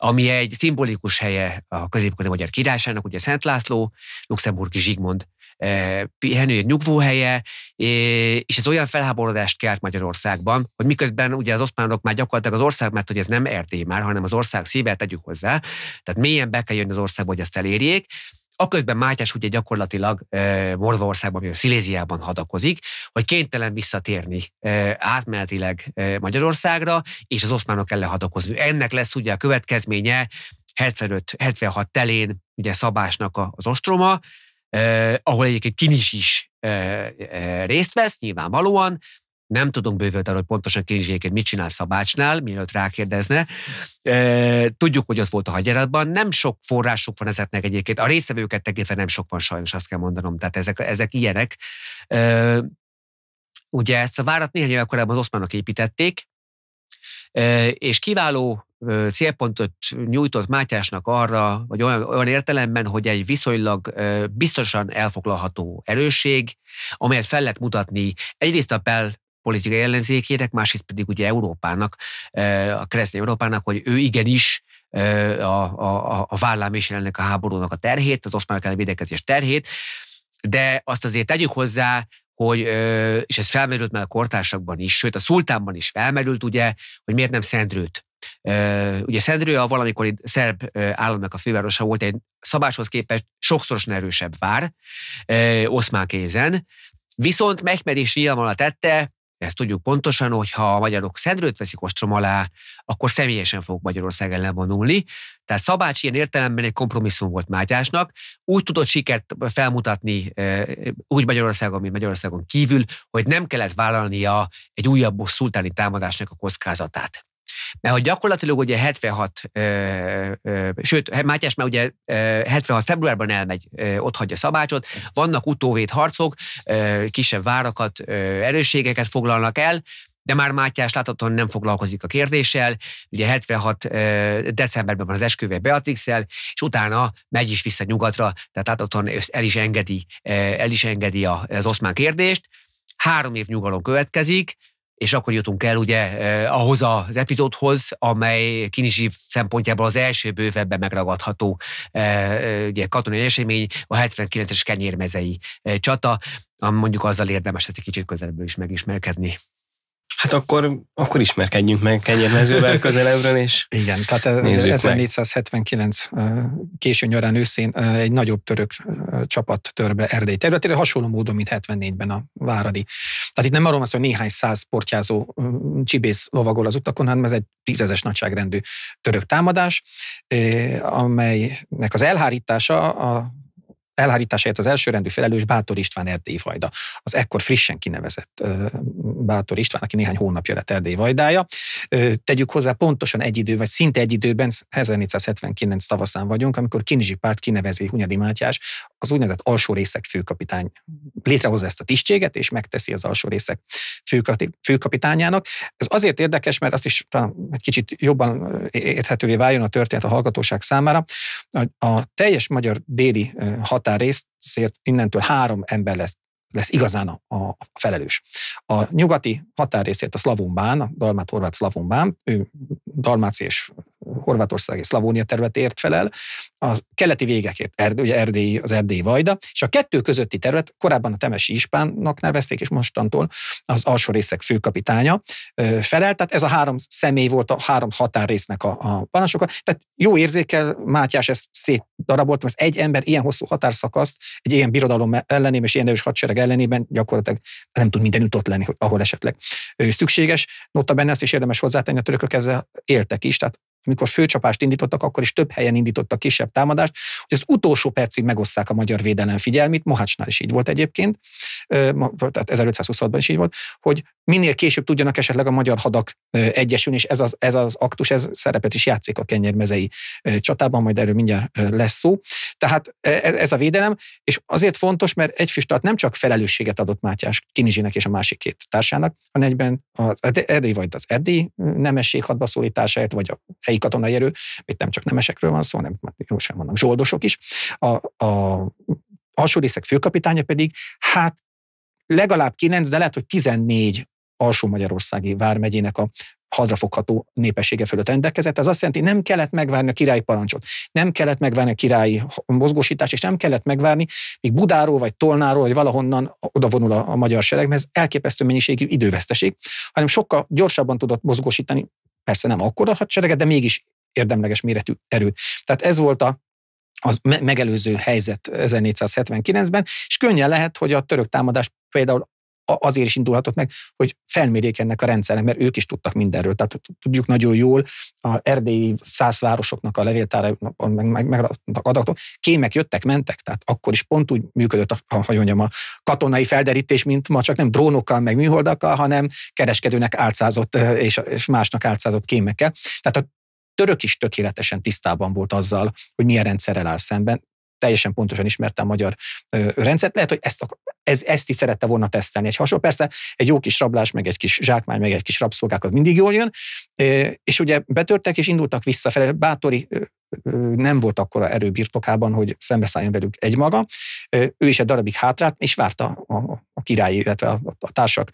ami egy szimbolikus helye a középkori magyar királyságnak, ugye Szent László, Luxemburgi Zsigmond pihenője, nyugvóhelye, és ez olyan felháborodást kelt Magyarországban, hogy miközben ugye az oszmánok már gyakorlatilag az ország, mert hogy ez nem Erdély már, hanem az ország szíve, tegyük hozzá, tehát mélyen be kell jönni az országba, hogy ezt elérjék, Aközben Mátyás ugye gyakorlatilag e, Morvaországban, vagy Sziléziában hadakozik, hogy kénytelen visszatérni e, átmenetileg e, Magyarországra, és az oszmánok ellen hadakozni. Ennek lesz ugye a következménye 75-76 telén ugye Szabásnak a, az ostroma, eh, ahol egyébként Kinis is eh, eh, részt vesz, nyilvánvalóan, nem tudunk bővölten, hogy pontosan egyébként mit csinál Szabácsnál, mielőtt rákérdezne. Eh, tudjuk, hogy ott volt a hagyjáratban. Nem sok forrásuk van ezeknek egyébként. A részevőket tekintve nem sok van sajnos, azt kell mondanom. Tehát ezek, ezek ilyenek. Eh, ugye ezt a várat néhány évvel korábban az oszmánok építették, és kiváló célpontot nyújtott Mátyásnak arra, vagy olyan, olyan értelemben, hogy egy viszonylag biztosan elfoglalható erősség, amelyet fel lehet mutatni egyrészt a Pell politikai ellenzékének, másrészt pedig ugye Európának, a keresztény Európának, hogy ő igenis a, a, a vállám is jelennek a háborúnak a terhét, az oszmánok elleni védekezés terhét, de azt azért tegyük hozzá, hogy, és ez felmerült már a kortársakban is, sőt a szultánban is felmerült, ugye, hogy miért nem Szendrőt. Ugye Szendrő a valamikori szerb államnak a fővárosa volt, egy szabáshoz képest sokszoros erősebb vár, oszmán kézen, viszont Mehmed is alatt tette, ezt tudjuk pontosan, hogy ha a magyarok szedrőt veszik ostrom alá, akkor személyesen fogok Magyarország ellen vonulni. Tehát Szabács ilyen értelemben egy kompromisszum volt Mátyásnak. Úgy tudott sikert felmutatni úgy Magyarországon, mint Magyarországon kívül, hogy nem kellett vállalnia egy újabb szultáni támadásnak a kockázatát. Mert hogy gyakorlatilag ugye 76, ö, ö, sőt, Mátyás már ugye 76 februárban elmegy, ö, ott hagyja Szabácsot, vannak utóvét harcok, ö, kisebb várakat, ö, erősségeket foglalnak el, de már Mátyás láthatóan nem foglalkozik a kérdéssel. Ugye 76 decemberben van az esküvő beatrix és utána megy is vissza nyugatra, tehát láthatóan el is engedi, el is engedi az oszmán kérdést. Három év nyugalom következik, és akkor jutunk el ugye eh, ahhoz az epizódhoz, amely Kinizsi szempontjából az első bővebben megragadható eh, eh ugye, katonai esemény, a 79-es kenyérmezei eh, csata, mondjuk azzal érdemes hogy hát egy kicsit közelebbről is megismerkedni. Hát akkor, akkor ismerkedjünk meg kenyérmezővel közelebbről, és Igen, tehát ez, 1479 eh, késő nyarán őszén eh, egy nagyobb török csapat törbe Erdély területére, hasonló módon, mint 74-ben a Váradi tehát itt nem arról van szó, hogy néhány száz sportjázó csibész lovagol az utakon, hanem ez egy tízezes nagyságrendű török támadás, amelynek az elhárítása a elhárításáért az elsőrendű felelős Bátor István Erdély Vajda, az ekkor frissen kinevezett Bátor István, aki néhány hónapja lett Erdély vajdája. Tegyük hozzá, pontosan egy idő, vagy szinte egy időben, 1479 tavaszán vagyunk, amikor Kinizsi párt kinevezi Hunyadi Mátyás az úgynevezett alsó részek főkapitány létrehozza ezt a tisztséget, és megteszi az alsó részek főkapitányának. Ez azért érdekes, mert azt is talán egy kicsit jobban érthetővé váljon a történet a hallgatóság számára. A, a teljes magyar déli határrészt szért innentől három ember lesz lesz igazán a, a felelős. A nyugati határrészét, a Szlavumbán, a dalmát horvát Szlavumbán, ő dalmác és Horvátország és Szlavónia területért felel, az keleti végekért, Erd, ugye Erdély, az Erdély Vajda, és a kettő közötti terület korábban a Temesi Ispánnak nevezték, és mostantól az alsó részek főkapitánya felel, tehát ez a három személy volt a három határrésznek a, a panasoka, tehát jó érzékel Mátyás ezt szétdarabolt, ez egy ember ilyen hosszú határszakaszt egy ilyen birodalom ellenében és ilyen erős hadsereg ellenében gyakorlatilag nem tud mindenütt ott lenni, ahol esetleg szükséges. Nota benne ezt is érdemes hozzátenni, a törökök ezzel éltek is, tehát amikor főcsapást indítottak, akkor is több helyen indítottak kisebb támadást, hogy az utolsó percig megosszák a magyar védelem figyelmét, Mohácsnál is így volt egyébként, tehát 1526-ban is így volt, hogy minél később tudjanak esetleg a magyar hadak egyesülni, és ez az, ez az aktus, ez szerepet is játszik a kenyérmezei csatában, majd erről mindjárt lesz szó. Tehát e, e, ez a védelem, és azért fontos, mert egy füstart nem csak felelősséget adott Mátyás Kinizsinek és a másik két társának, hanem egyben az erdély vagy az erdély nemesség hadbaszólításáért, vagy a helyi katonai erő, itt nem csak nemesekről van szó, hanem jó sem vannak zsoldosok is. A, a részek főkapitánya pedig, hát legalább 9, de lehet, hogy 14 alsó-magyarországi vármegyének a hadrafogható népessége fölött rendelkezett. Ez azt jelenti, nem kellett megvárni a királyi parancsot, nem kellett megvárni a királyi mozgósítást, és nem kellett megvárni, míg Budáról, vagy Tolnáról, vagy valahonnan odavonul a, a magyar sereg, mert ez elképesztő mennyiségű időveszteség, hanem sokkal gyorsabban tudott mozgósítani Persze nem akkora hadsereget, de mégis érdemleges méretű erőt. Tehát ez volt a az megelőző helyzet 1479-ben, és könnyen lehet, hogy a török támadás például azért is indulhatott meg, hogy felmérjék ennek a rendszernek, mert ők is tudtak mindenről. Tehát tudjuk nagyon jól a erdélyi száz városoknak a levéltára meg, meg, meg adatok. Kémek jöttek, mentek, tehát akkor is pont úgy működött a, a, a katonai felderítés, mint ma, csak nem drónokkal, meg műholdakkal, hanem kereskedőnek álcázott és, és másnak álcázott kémekkel. Tehát a török is tökéletesen tisztában volt azzal, hogy milyen rendszerrel áll szemben, teljesen pontosan ismerte a magyar rendszert. Lehet, hogy ezt, ez, ezt is szerette volna tesztelni. Egy hasonló, persze egy jó kis rablás, meg egy kis zsákmány, meg egy kis rabszolgák, az mindig jól jön. És ugye betörtek és indultak visszafelé. Bátori nem volt akkora erő birtokában, hogy szembeszálljon velük egymaga. Ő is egy darabig hátrát, és várta a, a király, illetve a, a társak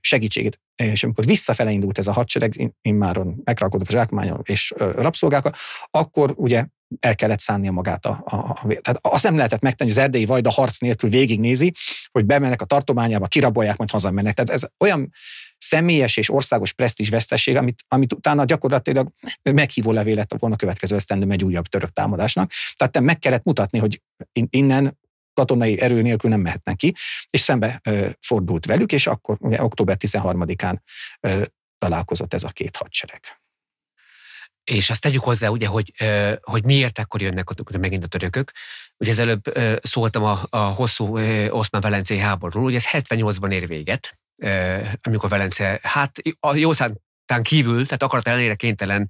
segítségét. És amikor visszafele indult ez a hadsereg, immáron a zsákmányon és rabszolgákkal, akkor ugye el kellett szánnia magát. A, a, a, tehát azt nem lehetett megtenni, hogy az erdélyi vajda harc nélkül végignézi, hogy bemennek a tartományába, kirabolják, majd hazamennek. Tehát ez olyan személyes és országos presztízs vesztesség, amit, amit utána gyakorlatilag meghívó levél lett volna a következő esztendő egy újabb török támadásnak. Tehát te meg kellett mutatni, hogy innen katonai erő nélkül nem mehetnek ki, és szembe ö, fordult velük, és akkor ugye, október 13-án ö, találkozott ez a két hadsereg. És azt tegyük hozzá, ugye, hogy, hogy miért akkor jönnek ott megint a törökök. Ugye az előbb szóltam a, a hosszú oszmán-velencei háborúról, ugye ez 78-ban ér véget, amikor Velence, hát a jó szántán kívül, tehát akarat ellenére kénytelen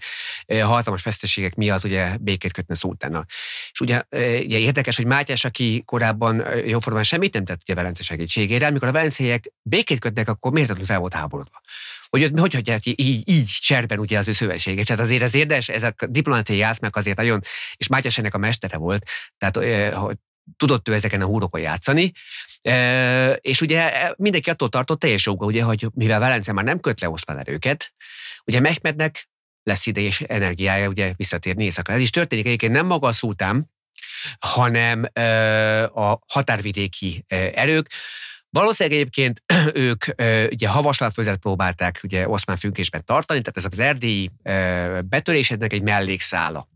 hatalmas veszteségek miatt ugye békét kötne Szultánnal. És ugye, ugye érdekes, hogy Mátyás, aki korábban jóformán semmit nem tett ugye Velence segítségére, amikor a velenceiek békét kötnek, akkor miért fel volt háborodva? hogy hogy hagyják így, így cserben ugye az ő szövetséget. Tehát azért az érdemes, ez a diplomáciai jászmek azért nagyon, és Mátyás ennek a mestere volt, tehát hogy tudott ő ezeken a húrokon játszani, e, és ugye e, mindenki attól tartott teljes joga, ugye, hogy mivel Velence már nem köt le oszmán erőket, ugye Mehmednek lesz ide és energiája ugye visszatérni éjszakra. Ez is történik egyébként nem maga a szultán, hanem a határvidéki erők. Valószínűleg egyébként ők ugye havaslatföldet próbálták ugye oszmán függésben tartani, tehát ez az erdélyi betörésednek egy mellékszála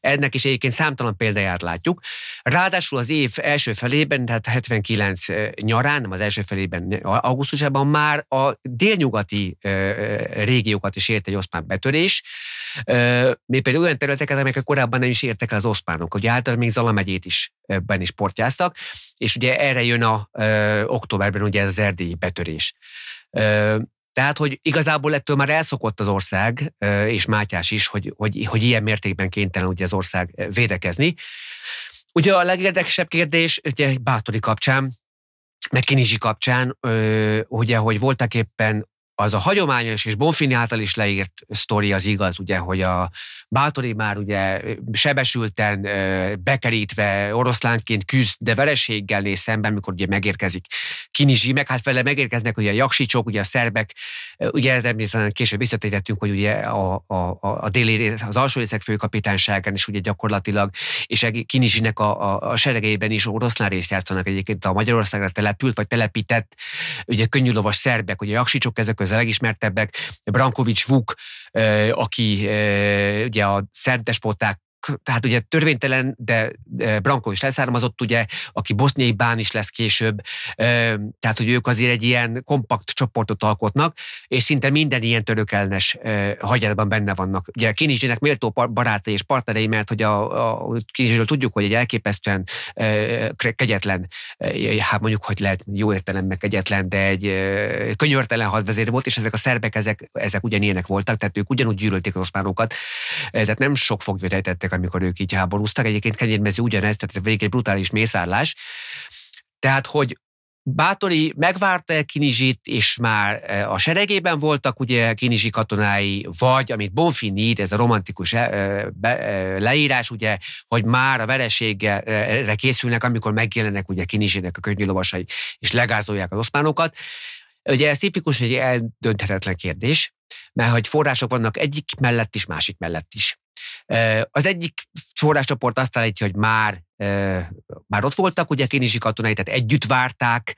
ennek is egyébként számtalan példáját látjuk. Ráadásul az év első felében, tehát 79 nyarán, nem az első felében, augusztusában már a délnyugati régiókat is ért egy oszpán betörés, még például olyan területeket, amelyeket korábban nem is értek el az oszpánok. Ugye általában még Zala megyét is ebben is portyáztak, és ugye erre jön a ö, októberben ugye ez az erdélyi betörés. Ö, tehát, hogy igazából ettől már elszokott az ország, és Mátyás is, hogy, hogy, hogy ilyen mértékben kénytelen ugye az ország védekezni. Ugye a legérdekesebb kérdés, ugye Bátori kapcsán, meg Kinizsi kapcsán, ugye, hogy voltak éppen az a hagyományos és Bonfini által is leírt sztori az igaz, ugye, hogy a Bátori már ugye sebesülten, bekerítve oroszlánként küzd, de vereséggel néz szemben, mikor ugye megérkezik Kinizsi, meg hát vele megérkeznek ugye a jaksicsok, ugye a szerbek, ugye természetesen később visszatérhetünk, hogy ugye a, a, a, a déli rész, az alsó részek főkapitányságán is ugye gyakorlatilag, és Kinizsinek a, a, a seregeiben is oroszlán részt játszanak egyébként a Magyarországra települt, vagy telepített, ugye könnyűlovas szerbek, ugye a jaksicsok ezek ez a legismertebbek, Brankovics Vuk, aki ugye a szerdespották tehát ugye törvénytelen, de Branko is leszármazott, ugye, aki boszniai bán is lesz később, tehát hogy ők azért egy ilyen kompakt csoportot alkotnak, és szinte minden ilyen törökellenes hagyatban benne vannak. Ugye Kinizsinek méltó barátai és partnerei, mert hogy a, a tudjuk, hogy egy elképesztően kegyetlen, hát mondjuk, hogy lehet jó értelemben kegyetlen, de egy könyörtelen hadvezér volt, és ezek a szerbek, ezek, ezek ugyanilyenek voltak, tehát ők ugyanúgy gyűlölték az oszmánokat, tehát nem sok fogja lettek, amikor ők így háborúztak. Egyébként kenyérmező ugyanezt, tehát végig egy brutális mészárlás. Tehát, hogy Bátori megvárta Kinizsit, és már e, a seregében voltak ugye Kinizsi katonái, vagy amit Bonfini ír, ez a romantikus e, e, leírás, ugye, hogy már a vereségre készülnek, amikor megjelennek ugye Kinizsinek a lovasai, és legázolják az oszmánokat. Ugye ez tipikus egy eldönthetetlen kérdés, mert hogy források vannak egyik mellett is, másik mellett is. Az egyik forráscsoport azt állítja, hogy már már ott voltak, ugye kénizsi katonai, tehát együtt várták,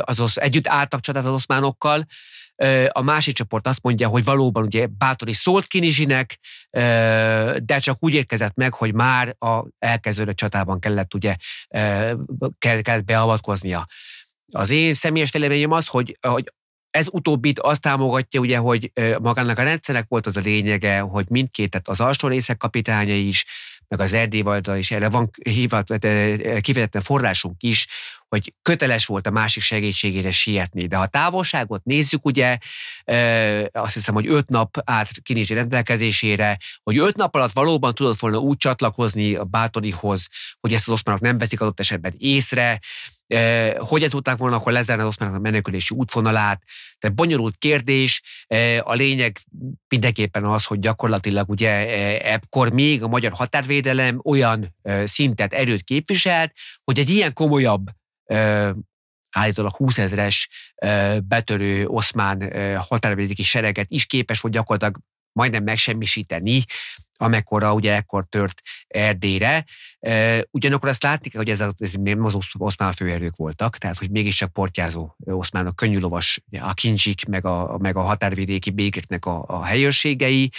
azaz együtt álltak csatát az oszmánokkal. A másik csoport azt mondja, hogy valóban ugye Bátori szólt Kinizsinek, de csak úgy érkezett meg, hogy már a elkezdődő csatában kellett ugye kellett beavatkoznia. Az én személyes véleményem az, hogy, hogy ez utóbbit azt támogatja, ugye, hogy magának a rendszernek volt az a lényege, hogy mindkét, tehát az alsó részek kapitánya is, meg az erdélyvalda is, erre van hívat, kifejezetten forrásunk is, hogy köteles volt a másik segítségére sietni. De ha távolságot nézzük, ugye azt hiszem, hogy öt nap át kinézsi rendelkezésére, hogy öt nap alatt valóban tudott volna úgy csatlakozni a Bátorihoz, hogy ezt az oszmánok nem veszik adott esetben észre, eh, hogyan tudták volna akkor lezárni az oszmánok menekülési útvonalát. Tehát bonyolult kérdés, a lényeg mindenképpen az, hogy gyakorlatilag ugye ekkor még a magyar határvédelem olyan szintet, erőt képviselt, hogy egy ilyen komolyabb állítólag 20 ezres betörő oszmán határvédelmi sereget is képes volt gyakorlatilag majdnem megsemmisíteni, amekkora ugye ekkor tört Erdélyre. Ugyanakkor azt látni hogy ez, ez nem az oszmán főerők voltak, tehát hogy mégiscsak portyázó oszmánok, könnyű lovas, a kincsik, meg a, meg a határvidéki békeknek a, a helyőrségei,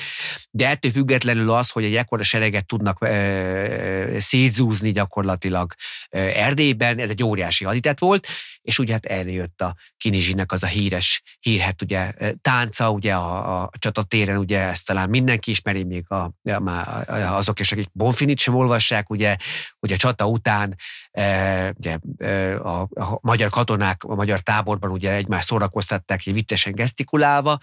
de ettől függetlenül az, hogy egy ekkora sereget tudnak e, e, szétzúzni gyakorlatilag e, Erdélyben, ez egy óriási haditet volt, és ugye hát erre jött a Kinizsinek az a híres, hírhet ugye tánca, ugye a, a csatatéren, ugye ezt talán mindenki ismeri, még a, a, azok is, akik Bonfinit sem olvassák, ugye hogy a csata után e, ugye, e, a, a magyar katonák a magyar táborban ugye egymást szórakoztatták, egy vittesen gesztikulálva,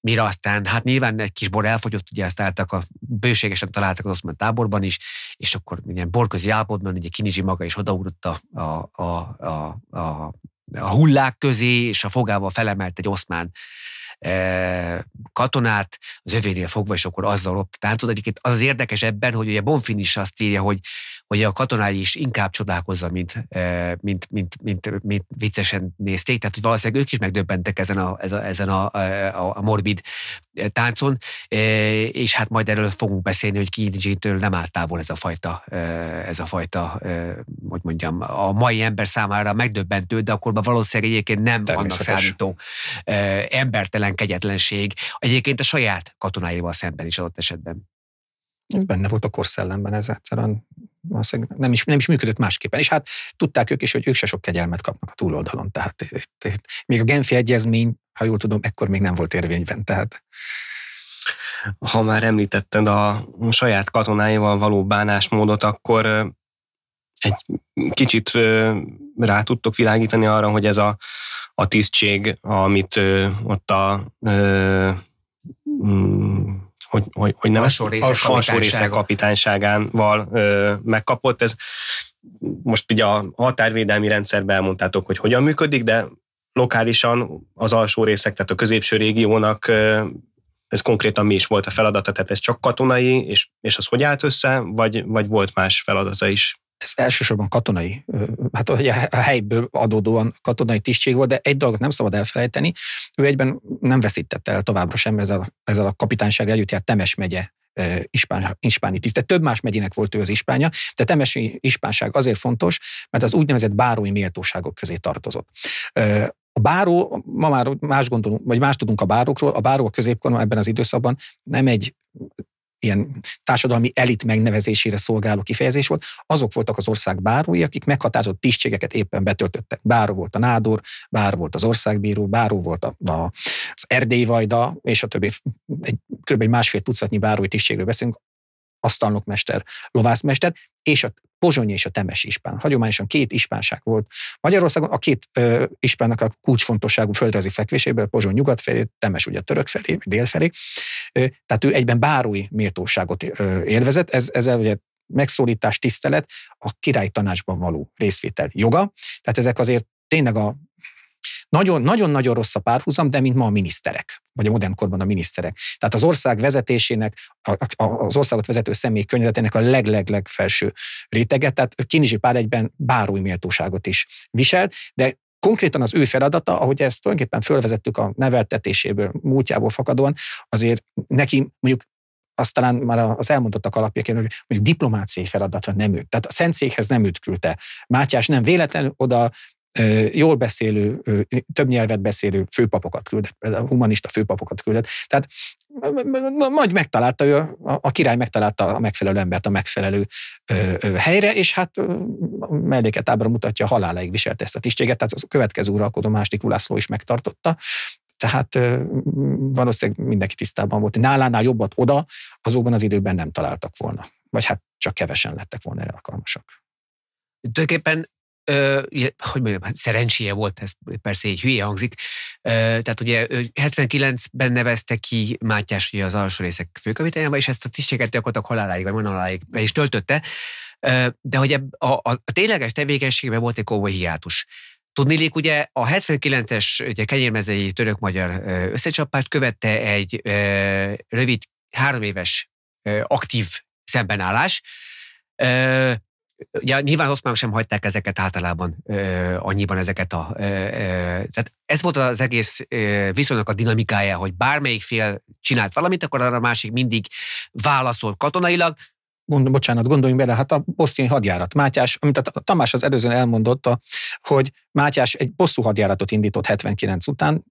mire aztán, hát nyilván egy kis bor elfogyott, ugye ezt álltak, a, bőségesen találtak az oszmán táborban is, és akkor ilyen borközi állapotban, ugye Kinizsi maga is odaugrott a, a, a, a, a a hullák közé, és a fogával felemelt egy oszmán E, katonát, az övénél fogva, és akkor azzal optált. Egyébként az az érdekes ebben, hogy ugye Bonfin is azt írja, hogy, hogy a katonái is inkább csodálkozza, mint, eh, mint, mint, mint, mint viccesen nézték, tehát hogy valószínűleg ők is megdöbbentek ezen a, ezen a, eh, a, a morbid eh, táncon, és hát majd erről fogunk beszélni, hogy kinji nem állt távol ez a fajta, ez a fajta, hogy mondjam, a mai ember számára megdöbbentő, de akkor valószínűleg egyébként nem annak számító embertelen kegyetlenség, egyébként a saját katonáival szemben is adott esetben. Ez benne volt a korszellemben ez egyszerűen nem is, nem is működött másképpen. És hát tudták ők is, hogy ők se sok kegyelmet kapnak a túloldalon. Tehát itt, itt, még a Genfi Egyezmény, ha jól tudom, ekkor még nem volt érvényben. Tehát ha már említetted a saját katonáival való bánásmódot, akkor egy kicsit rá tudtok világítani arra, hogy ez a, a tisztség, amit ott a hogy, hogy, hogy nem alsó része, alsó része kapitányságával ö, megkapott. Ez most ugye a határvédelmi rendszerben elmondtátok, hogy hogyan működik, de lokálisan az alsó részek, tehát a középső régiónak ö, ez konkrétan mi is volt a feladata, tehát ez csak katonai, és, és az hogy állt össze, vagy, vagy volt más feladata is? ez elsősorban katonai, hát ugye a helyből adódóan katonai tisztség volt, de egy dolgot nem szabad elfelejteni, ő egyben nem veszítette el továbbra sem ezzel, ezzel a kapitányság együtt járt Temes megye ispán, ispáni tisztet. Több más megyének volt ő az ispánya, de temesi ispánság azért fontos, mert az úgynevezett bárói méltóságok közé tartozott. A báró, ma már más gondolunk, vagy más tudunk a bárókról, a báró a középkorban ebben az időszakban nem egy ilyen társadalmi elit megnevezésére szolgáló kifejezés volt, azok voltak az ország bárói, akik meghatározott tisztségeket éppen betöltöttek. Báró volt a nádor, báró volt az országbíró, báró volt a, a, az erdélyvajda és a többi, egy, kb. egy másfél tucatnyi bárói tisztségről beszélünk, asztalnokmester, lovászmester, és a Pozsonyi és a Temesi ispán. Hagyományosan két ispánság volt. Magyarországon a két ö, ispánnak a kulcsfontosságú földrajzi fekvéséből Pozsony nyugat felé, Temes ugye török felé, dél felé. Ö, tehát ő egyben bárói méltóságot ö, élvezett, ez, ezzel ugye megszólítás, tisztelet, a király tanácsban való részvétel joga. Tehát ezek azért tényleg a nagyon-nagyon rossz a párhuzam, de mint ma a miniszterek, vagy a modern korban a miniszterek. Tehát az ország vezetésének, a, a, az országot vezető személy környezetének a felső rétege, tehát Kinizsi pár egyben bárói méltóságot is viselt, de konkrétan az ő feladata, ahogy ezt tulajdonképpen fölvezettük a neveltetéséből, múltjából fakadóan, azért neki mondjuk azt talán már az elmondottak alapjaként, hogy mondjuk diplomáciai feladatra nem őt. Tehát a szentszékhez nem őt küldte. Mátyás nem véletlenül oda jól beszélő, több nyelvet beszélő főpapokat küldött, például humanista főpapokat küldött. Tehát majd megtalálta ő, a király megtalálta a megfelelő embert a megfelelő helyre, és hát melléket ábra mutatja, haláláig viselte ezt a tisztséget, tehát a következő uralkodó második Ulászló is megtartotta, tehát valószínűleg mindenki tisztában volt, hogy nálánál jobbat oda azokban az időben nem találtak volna. Vagy hát csak kevesen lettek volna erre alkalmasak. Tulajdonképpen ö, hogy mondjam, hát szerencséje volt, ez persze egy hülye hangzik, ö, tehát ugye 79-ben nevezte ki Mátyás ugye az alsó részek főkapitányába, és ezt a tisztséget gyakorlatilag haláláig, vagy haláláig be is töltötte, ö, de hogy ebb, a, a, a tényleges tevékenységben volt egy komoly hiátus. Tudnélik, ugye a 79-es ugye, kenyérmezei török-magyar összecsapást követte egy ö, rövid három éves ö, aktív szembenállás, Ugye nyilván oszmánok sem hagyták ezeket általában ö, annyiban ezeket a... Ö, ö, tehát ez volt az egész ö, viszonynak a dinamikája, hogy bármelyik fél csinált valamit, akkor arra a másik mindig válaszol katonailag, bocsánat, gondoljunk bele, hát a boszniai hadjárat. Mátyás, amit a Tamás az előzően elmondotta, hogy Mátyás egy bosszú hadjáratot indított 79 után,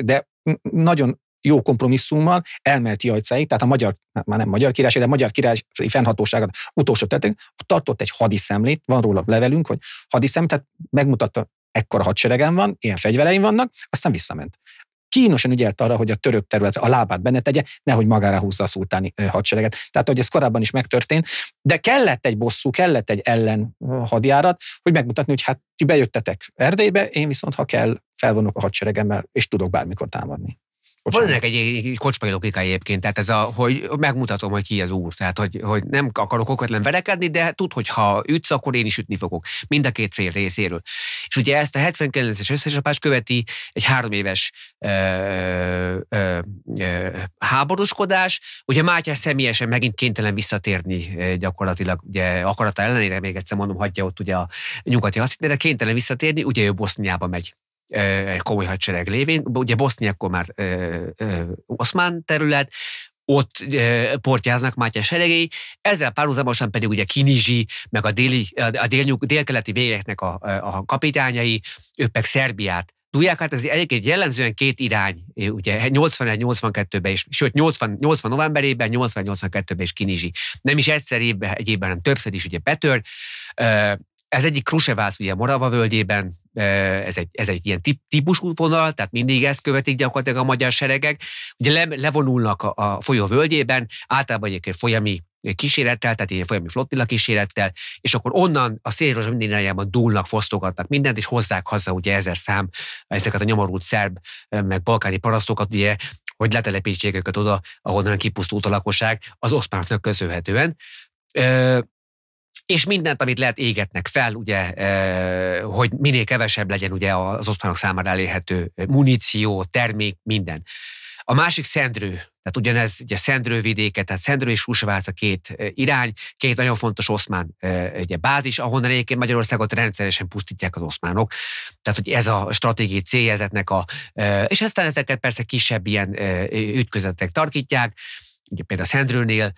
de nagyon jó kompromisszummal elmelt jajcai, tehát a magyar, már nem magyar királyság, de a magyar király fennhatóságot utolsó tettek, tartott egy hadiszemlét, van róla levelünk, hogy hadiszem, tehát megmutatta, ekkora hadseregem van, ilyen fegyvereim vannak, aztán visszament kínosan ügyelt arra, hogy a török területre a lábát benne tegye, nehogy magára húzza a szultáni hadsereget. Tehát, hogy ez korábban is megtörtént, de kellett egy bosszú, kellett egy ellen hadjárat, hogy megmutatni, hogy hát ti bejöttetek Erdélybe, én viszont, ha kell, felvonok a hadseregemmel, és tudok bármikor támadni. Van ennek egy, egy, egy kocsmai egyébként, tehát ez a, hogy megmutatom, hogy ki az úr, tehát hogy, hogy nem akarok okvetlen verekedni, de tud, hogy ha ütsz, akkor én is ütni fogok, mind a két fél részéről. És ugye ezt a 79-es összesapást követi egy három éves ö, ö, ö, háborúskodás, ugye Mátyás személyesen megint kénytelen visszatérni gyakorlatilag, ugye akarata ellenére, még egyszer mondom, hagyja ott ugye a nyugati haszit, de kénytelen visszatérni, ugye ő Boszniába megy egy komoly hadsereg lévén. Ugye Bosznia akkor már oszmán terület, ott e, portyáznak Mátyás seregei, ezzel párhuzamosan pedig ugye Kinizsi, meg a, déli, a délnyug, délkeleti végeknek a, a kapitányai, ők meg Szerbiát tudják, hát ez egyébként jellemzően két irány, ugye 81-82-ben is, sőt 80, 80 novemberében, 80-82-ben is Kinizsi. Nem is egyszer évben, egy évben, hanem többször is ugye Petör, ez egyik Krusevász ugye Morava völgyében, ez egy, ez egy ilyen típusú vonal, tehát mindig ezt követik gyakorlatilag a magyar seregek. Ugye le, levonulnak a, a folyó völgyében, általában egyébként folyami kísérettel, tehát ilyen folyami flottilla kísérettel, és akkor onnan a szélről minden irányában dúlnak, fosztogatnak mindent, és hozzák haza ugye ezer szám ezeket a nyomorult szerb, meg balkáni parasztokat, ugye, hogy letelepítsék őket oda, ahonnan kipusztult a lakosság, az oszmánoknak köszönhetően és mindent, amit lehet égetnek fel, ugye, e, hogy minél kevesebb legyen ugye az osztályok számára elérhető muníció, termék, minden. A másik Szendrő, tehát ugyanez ugye Szendrő vidéke, tehát Szendrő és Húsvác a két e, irány, két nagyon fontos oszmán e, ugye, bázis, ahonnan egyébként Magyarországot rendszeresen pusztítják az oszmánok. Tehát, hogy ez a stratégiai céljezetnek a... És aztán ezeket persze kisebb ilyen ütközetek tartítják, ugye például a Szendrőnél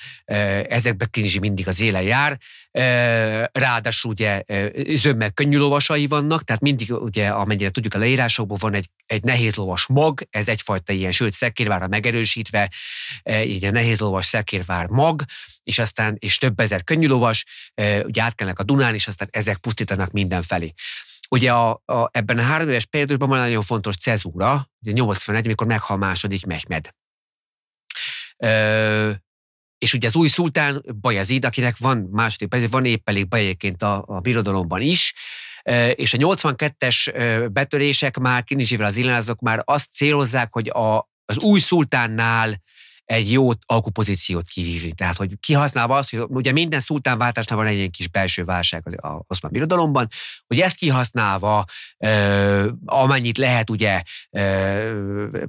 ezekbe Kinzsi mindig az élen jár, ráadásul ugye zömmel könnyű lovasai vannak, tehát mindig ugye amennyire tudjuk a leírásokból van egy, egy nehéz lovas mag, ez egyfajta ilyen, sőt szekérvára megerősítve, így a nehéz lovas szekérvár mag, és aztán és több ezer könnyű lovas, ugye átkelnek a Dunán, és aztán ezek pusztítanak mindenfelé. Ugye a, a, ebben a három éves periódusban van nagyon fontos cezúra, ugye 81, amikor meghal második Mehmed. Ö, és ugye az új szultán Bajazid, akinek van második van épp elég bajéként a, a birodalomban is, és a 82-es betörések már, Kinizsivel az illenzők már azt célozzák, hogy a, az új szultánnál egy jó alkupozíciót kivívni. Tehát, hogy kihasználva azt, hogy ugye minden szultánváltásnál van egy ilyen kis belső válság az, oszmán birodalomban, hogy ezt kihasználva amennyit lehet ugye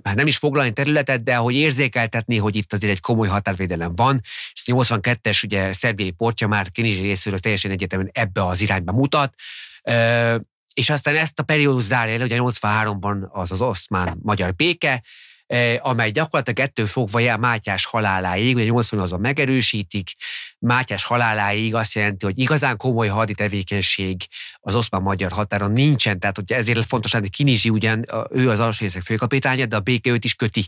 hát nem is foglalni területet, de hogy érzékeltetni, hogy itt azért egy komoly határvédelem van, és 82-es ugye szerbiai portja már Kinizsi részéről teljesen egyetemen ebbe az irányba mutat, és aztán ezt a periódus zárja el, ugye 83-ban az az oszmán-magyar béke, E, amely gyakorlatilag ettől fogva jár Mátyás haláláig, ugye 80 azon megerősítik, Mátyás haláláig azt jelenti, hogy igazán komoly tevékenység az oszmán-magyar határon nincsen, tehát hogy ezért fontos lenni, Kinizsi ugyan ő az részek főkapitánya, de a béke őt is köti.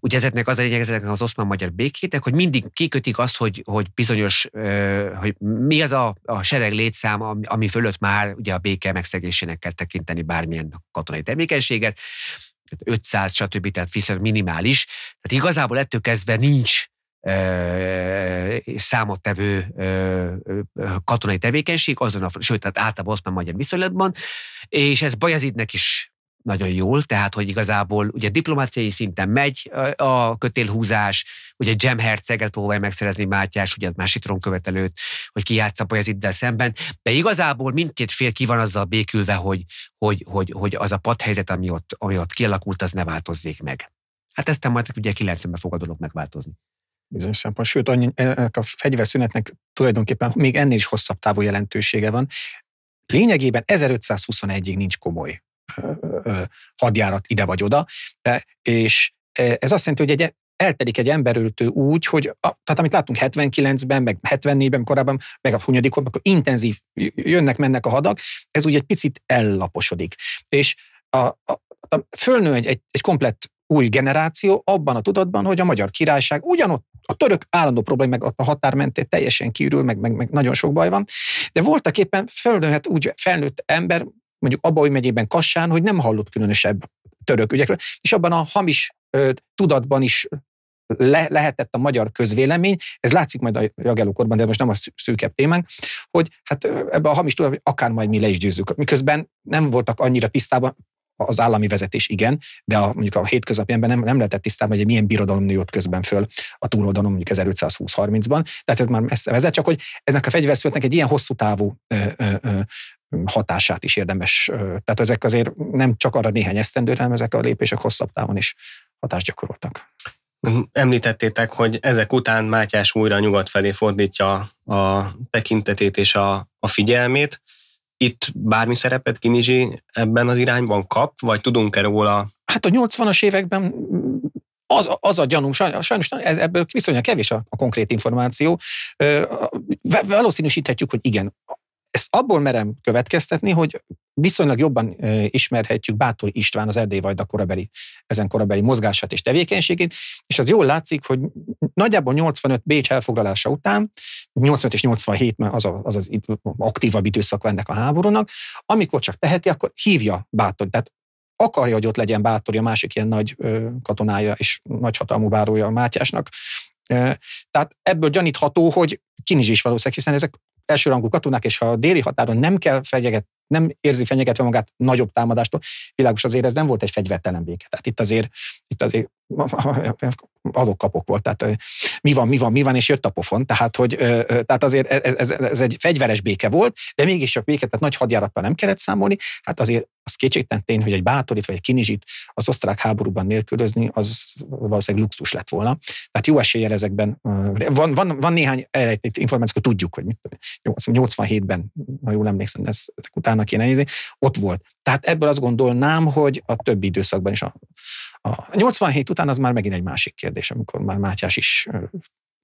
Ugye ezeknek az a lényeg, ezeknek az oszmán-magyar békétek, hogy mindig kikötik azt, hogy, hogy bizonyos, hogy mi az a, a sereg létszám, ami, ami fölött már ugye a béke megszegésének kell tekinteni bármilyen katonai tevékenységet, 500, stb. Tehát viszont minimális. Tehát igazából ettől kezdve nincs számottevő katonai tevékenység, azon a, sőt, tehát általában már magyar viszonylatban, és ez Bajazidnek is nagyon jól, tehát hogy igazából ugye diplomáciai szinten megy a kötélhúzás, ugye Jem Herceget próbálja megszerezni Mátyás, ugye a másik trónkövetelőt, hogy az Bajeziddel szemben, de igazából mindkét fél ki van azzal békülve, hogy, hogy, hogy, hogy az a padhelyzet, ami ott, ami ott kialakult, az ne változzék meg. Hát ezt majd ugye 90-ben fog a dolog megváltozni bizonyos szempont. Sőt, annyi, ennek a fegyverszünetnek tulajdonképpen még ennél is hosszabb távú jelentősége van. Lényegében 1521-ig nincs komoly hadjárat ide vagy oda, és e, ez azt jelenti, hogy egy e, eltelik egy emberültő úgy, hogy a, tehát amit láttunk 79-ben, meg 74-ben korábban, meg a hunyadikon, akkor intenzív jönnek-mennek a hadak, ez úgy egy picit ellaposodik. És a, a, a fölnő egy, egy, egy komplett új generáció abban a tudatban, hogy a magyar királyság ugyanott a török állandó probléma, meg a határ mentén teljesen kiürül, meg, meg, meg nagyon sok baj van, de voltak éppen fölnőhet úgy felnőtt ember, mondjuk Abaúj megyében Kassán, hogy nem hallott különösebb török ügyekről, és abban a hamis ö, tudatban is le, lehetett a magyar közvélemény, ez látszik majd a jagelókorban, de most nem a szűkebb témánk, hogy hát ebben a hamis tudatban hogy akár majd mi le is győzzük. Miközben nem voltak annyira tisztában, az állami vezetés igen, de a, mondjuk a hétköznapi ember nem, nem lehetett tisztában, hogy milyen birodalom nőtt közben föl a túloldalon mondjuk 1520-30-ban. Tehát ez már messze vezet, csak hogy ennek a fegyverszületnek egy ilyen hosszú távú ö, ö, ö, hatását is érdemes. Tehát ezek azért nem csak arra néhány esztendőre, hanem ezek a lépések hosszabb távon is hatást gyakoroltak. Említettétek, hogy ezek után Mátyás újra nyugat felé fordítja a tekintetét és a, a figyelmét itt bármi szerepet Kimizsi ebben az irányban kap, vagy tudunk-e róla? Hát a 80-as években az, az a gyanúm, sajnos ebből viszonylag kevés a, a konkrét információ. Valószínűsíthetjük, hogy igen, ezt abból merem következtetni, hogy viszonylag jobban ismerhetjük Bátor István, az Erdély Vajda korabeli, ezen korabeli mozgását és tevékenységét, és az jól látszik, hogy nagyjából 85 Bécs elfoglalása után, 85 és 87, az a, az, az aktívabb időszak ennek a háborúnak, amikor csak teheti, akkor hívja Bátor, tehát akarja, hogy ott legyen Bátori, a másik ilyen nagy katonája és nagy hatalmú bárója a Mátyásnak. Tehát ebből gyanítható, hogy Kinizs is valószínűleg, hiszen ezek elsőrangú katonák, és ha a déli határon nem kell fegyeget, nem érzi fenyegetve magát nagyobb támadástól, világos azért ez nem volt egy fegyvertelen béke. Tehát itt azért, itt azért adok-kapok volt. Tehát mi van, mi van, mi van, és jött a pofon. Tehát, hogy, tehát azért ez, ez, ez egy fegyveres béke volt, de mégis csak béke, tehát nagy hadjárattal nem kellett számolni. Hát azért az kétségtelen tény, hogy egy bátorít vagy egy kinizsit az osztrák háborúban nélkülözni, az valószínűleg luxus lett volna. Tehát jó eséllyel ezekben van, van, van néhány elrejtett információ, tudjuk, hogy mit, 87-ben, ha jól emlékszem, de utána kéne nézni, ott volt. Tehát ebből azt gondolnám, hogy a többi időszakban is a, a 87 után az már megint egy másik kérdés kérdés, amikor már Mátyás is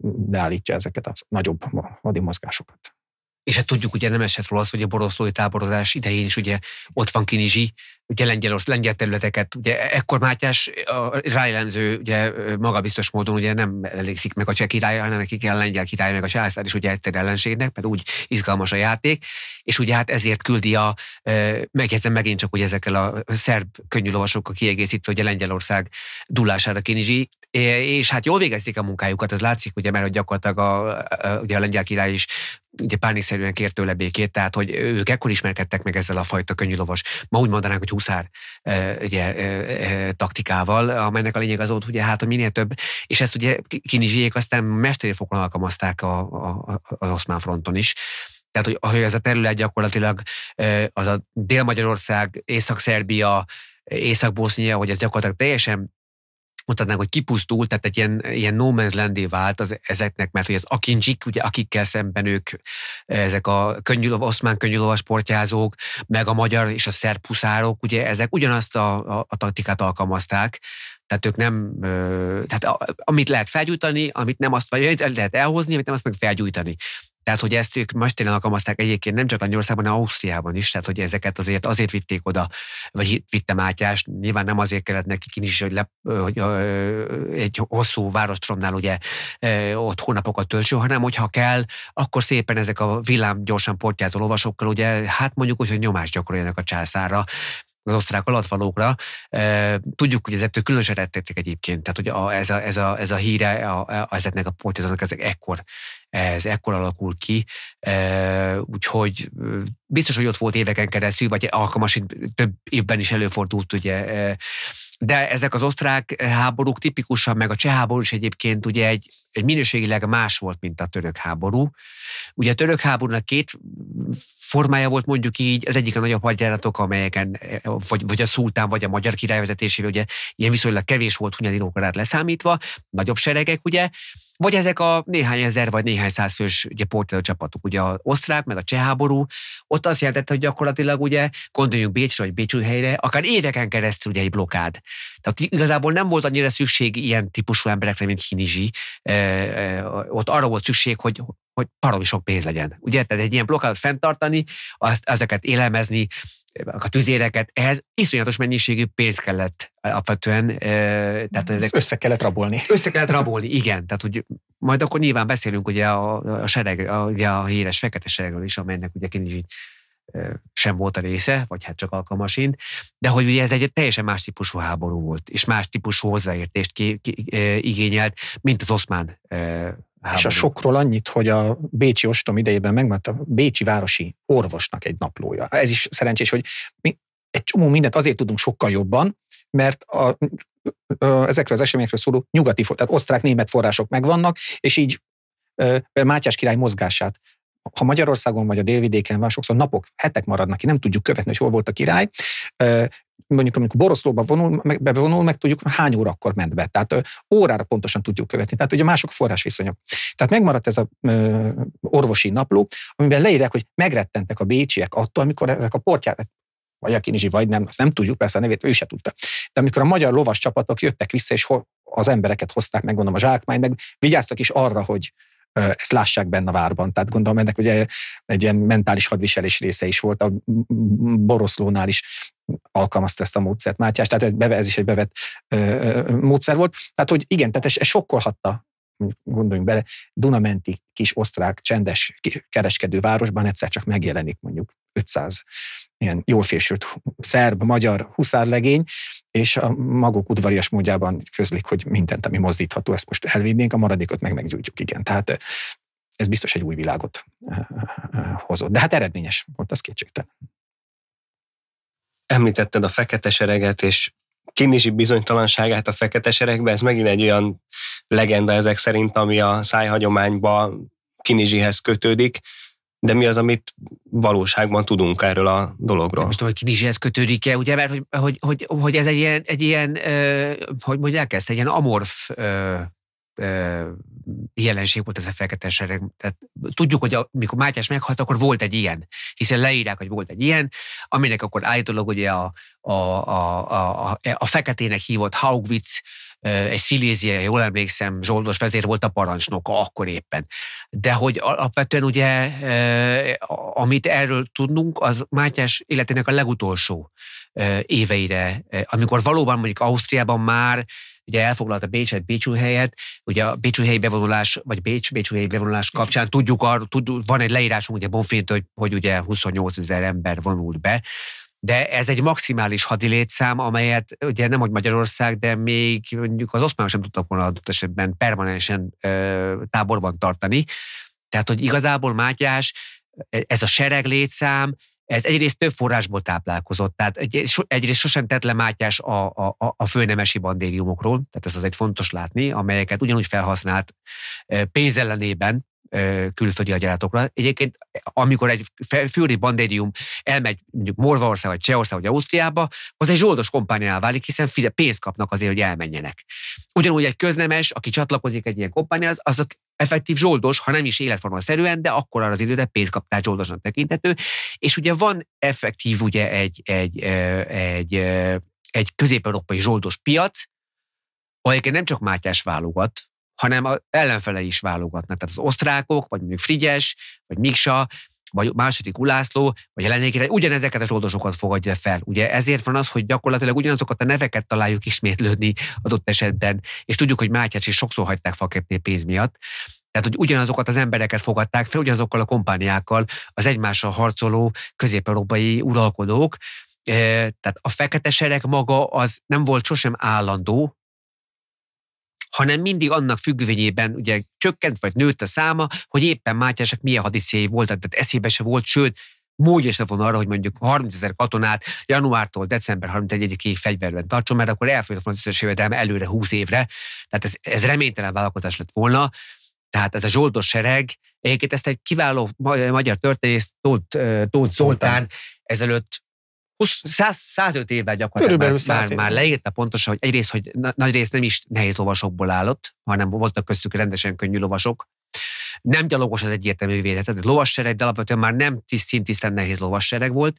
beállítja ezeket a nagyobb vadimozgásokat. És hát tudjuk, ugye nem esett róla az, hogy a boroszlói táborozás idején is ugye ott van Kinizsi, ugye lengyelorsz, lengyel területeket, ugye e, ekkor Mátyás a rájellemző, ugye magabiztos módon ugye nem elégszik meg a cseh király, hanem neki kell a lengyel király, meg a császár is ugye egyszer ellenségnek, mert úgy izgalmas a játék, és ugye hát ezért küldi a, megjegyzem megint csak, hogy ezekkel a szerb könnyű lovasokkal kiegészítve, ugye Lengyelország dullására Kinizsi, és hát jól végezték a munkájukat, az látszik, ugye, mert hogy gyakorlatilag a, a, ugye a lengyel király is ugye pánikszerűen kért tőle békét, tehát hogy ők ekkor ismerkedtek meg ezzel a fajta könnyű lovas, ma úgy mondanánk, hogy huszár ugye, taktikával, amelynek a lényeg az volt, ugye, hát, hogy minél több, és ezt ugye kinizsiék aztán mesteri fokon alkalmazták a, a, az oszmán fronton is. Tehát, hogy, hogy ez a terület gyakorlatilag az a Dél-Magyarország, Észak-Szerbia, Észak-Bosznia, hogy ez gyakorlatilag teljesen mondhatnánk, hogy kipusztult, tehát egy ilyen, ilyen no man's landé vált az, ezeknek, mert hogy az akincsik, ugye akikkel szemben ők ezek a könnyű, oszmán könnyűlovas sportjázók, meg a magyar és a szerb huszárok, ugye ezek ugyanazt a, a, a taktikát alkalmazták, tehát ők nem, tehát amit lehet felgyújtani, amit nem azt, vagy lehet elhozni, amit nem azt meg felgyújtani. Tehát, hogy ezt ők most tényleg alkalmazták egyébként nem csak Angyországban, hanem Ausztriában is, tehát hogy ezeket azért azért vitték oda, vagy vitte Mátyás, nyilván nem azért kellett neki is, hogy, le, hogy ö, egy hosszú várostromnál ugye ö, ott hónapokat töltsön, hanem hogyha kell, akkor szépen ezek a villám gyorsan portyázó lovasokkal ugye, hát mondjuk úgy, hogy nyomást gyakoroljanak a császára, az osztrák alatvalókra. Tudjuk, hogy ezektől különösen rettették egyébként, tehát hogy a, ez, a, ez, a, ez a híre a, a, ezeknek a portizónak, ezek ekkor, ez ekkor alakul ki, úgyhogy biztos, hogy ott volt éveken keresztül, vagy hogy több évben is előfordult ugye de ezek az osztrák eh, háborúk tipikusan, meg a cseh háború is egyébként ugye egy, egy minőségileg más volt, mint a török háború. Ugye a török háborúnak két formája volt mondjuk így, az egyik a nagyobb hadjáratok, amelyeken eh, vagy, vagy a szultán, vagy a magyar király vezetésével, ugye ilyen viszonylag kevés volt hunyadi leszámítva, nagyobb seregek ugye, vagy ezek a néhány ezer vagy néhány százfős ugye, csapatok, ugye az osztrák, meg a cseh háború, ott azt jelentette, hogy gyakorlatilag ugye gondoljunk Bécsre vagy helyre, akár éveken keresztül ugye egy blokád. Tehát igazából nem volt annyira szükség ilyen típusú emberekre, mint Hinizsi. E, e, ott arra volt szükség, hogy hogy baromi sok pénz legyen. Ugye, tehát egy ilyen blokkádot fenntartani, azt, ezeket élelmezni, a tüzéreket, ehhez iszonyatos mennyiségű pénz kellett alapvetően. Tehát ezek, össze kellett rabolni. Össze kellett rabolni, igen. Tehát, hogy majd akkor nyilván beszélünk ugye a, a, sereg, a, ugye a híres fekete seregről is, amelynek ugye Kinizsi sem volt a része, vagy hát csak alkalmasint, de hogy ugye ez egy teljesen más típusú háború volt, és más típusú hozzáértést ki, ki, igényelt, mint az oszmán Háború. És a sokról annyit, hogy a Bécsi Ostom idejében megmaradt a Bécsi Városi Orvosnak egy naplója. Ez is szerencsés, hogy mi egy csomó mindent azért tudunk sokkal jobban, mert a, ezekről az eseményekről szóló nyugati, tehát osztrák-német források megvannak, és így Mátyás király mozgását ha Magyarországon vagy a délvidéken van, sokszor napok, hetek maradnak ki, nem tudjuk követni, hogy hol volt a király mondjuk amikor Boroszlóba vonul, meg, bevonul, meg tudjuk hány órakor ment be. Tehát órára pontosan tudjuk követni. Tehát ugye mások forrásviszonyok. Tehát megmaradt ez a ö, orvosi napló, amiben leírják, hogy megrettentek a bécsiek attól, amikor ezek a portyák, hát, vagy a kinizsi, vagy nem, azt nem tudjuk, persze a nevét ő se tudta. De amikor a magyar lovas csapatok jöttek vissza, és az embereket hozták, meg, mondom a zsákmány, meg vigyáztak is arra, hogy, ezt lássák benne a várban. Tehát gondolom ennek ugye egy ilyen mentális hadviselés része is volt, a boroszlónál is alkalmazta ezt a módszert Mátyás, tehát ez is egy bevett módszer volt. Tehát, hogy igen, tehát ez, ez sokkolhatta gondoljunk bele, Dunamenti kis osztrák csendes kereskedő városban egyszer csak megjelenik mondjuk 500 ilyen jól fésült szerb, magyar huszárlegény, és a maguk udvarias módjában közlik, hogy mindent, ami mozdítható, ezt most elvinnénk, a maradékot meg meggyújtjuk, igen. Tehát ez biztos egy új világot hozott. De hát eredményes volt, az kétségtelen. Említetted a fekete sereget, és Kinizsi bizonytalanságát a fekete seregbe, ez megint egy olyan legenda ezek szerint, ami a szájhagyományba Kinizsihez kötődik de mi az, amit valóságban tudunk erről a dologról. most tudom, hogy kidizshez kötődik-e, ugye, mert hogy, hogy, hogy, hogy ez egy ilyen, egy ilyen uh, hogy mondják ezt, egy ilyen amorf uh, uh, jelenség volt ez a fekete sereg. Tehát tudjuk, hogy amikor Mátyás meghalt, akkor volt egy ilyen, hiszen leírják, hogy volt egy ilyen, aminek akkor állítólag ugye a, a, a, a, a, a feketének hívott Haugwitz egy szilézia, jól emlékszem, Zsoldos vezér volt a parancsnoka akkor éppen. De hogy alapvetően ugye, eh, amit erről tudnunk, az Mátyás életének a legutolsó eh, éveire, eh, amikor valóban mondjuk Ausztriában már ugye elfoglalta Bécset, helyet, ugye a helyi bevonulás, vagy Bécs, helyi bevonulás kapcsán tudjuk, arra, tud, van egy leírásunk ugye Bonfint, hogy, hogy ugye 28 ezer ember vonult be, de ez egy maximális hadilétszám, amelyet ugye nem hogy Magyarország, de még mondjuk az oszmányok sem tudtak volna adott esetben permanensen ö, táborban tartani. Tehát, hogy igazából Mátyás, ez a sereg létszám, ez egyrészt több forrásból táplálkozott, tehát egy, so, egyrészt sosem tett le Mátyás a, a, a főnemesi bandériumokról, tehát ez az egy fontos látni, amelyeket ugyanúgy felhasznált pénz ellenében, külföldi agyállatokra. Egyébként, amikor egy fűri bandérium elmegy mondjuk Morvaország, vagy Csehország, vagy Ausztriába, az egy zsoldos kompániá válik, hiszen fizet, pénzt kapnak azért, hogy elmenjenek. Ugyanúgy egy köznemes, aki csatlakozik egy ilyen kompániához, azok effektív zsoldos, ha nem is életforma szerűen, de akkor arra az időre pénzkaptár zsoldosnak tekintető. És ugye van effektív ugye egy, egy, egy, egy, egy közép-európai zsoldos piac, ahol nem csak Mátyás válogat, hanem az ellenfele is válogatnak. Tehát az osztrákok, vagy mondjuk Frigyes, vagy Miksa, vagy második Ulászló, vagy jelenlékére ugyanezeket a zsoldosokat fogadja fel. Ugye ezért van az, hogy gyakorlatilag ugyanazokat a neveket találjuk ismétlődni adott esetben, és tudjuk, hogy Mátyás is sokszor hagyták fakepné pénz miatt. Tehát, hogy ugyanazokat az embereket fogadták fel, ugyanazokkal a kompániákkal az egymással harcoló közép-európai uralkodók, e, tehát a fekete sereg maga az nem volt sosem állandó, hanem mindig annak függvényében ugye csökkent vagy nőtt a száma, hogy éppen Mátyásnak milyen hadiszéi volt, tehát eszébe se volt, sőt, módja se van arra, hogy mondjuk 30 ezer katonát januártól december 31-ig fegyverben tartson, mert akkor elfogyott volna az összes jövedelme előre 20 évre. Tehát ez, ez reménytelen vállalkozás lett volna. Tehát ez a zsoldos sereg, egyébként ezt egy kiváló magyar történész, Tóth, Tóth Zoltán ezelőtt 100, 105 évvel gyakorlatilag már, már, már leírta pontosan, hogy egyrészt, hogy na, nagy rész nem is nehéz lovasokból állott, hanem voltak köztük rendesen könnyű lovasok. Nem gyalogos az egyértelmű védett, tehát lovassereg, de alapvetően már nem tisztint, tisztán nehéz lovassereg volt,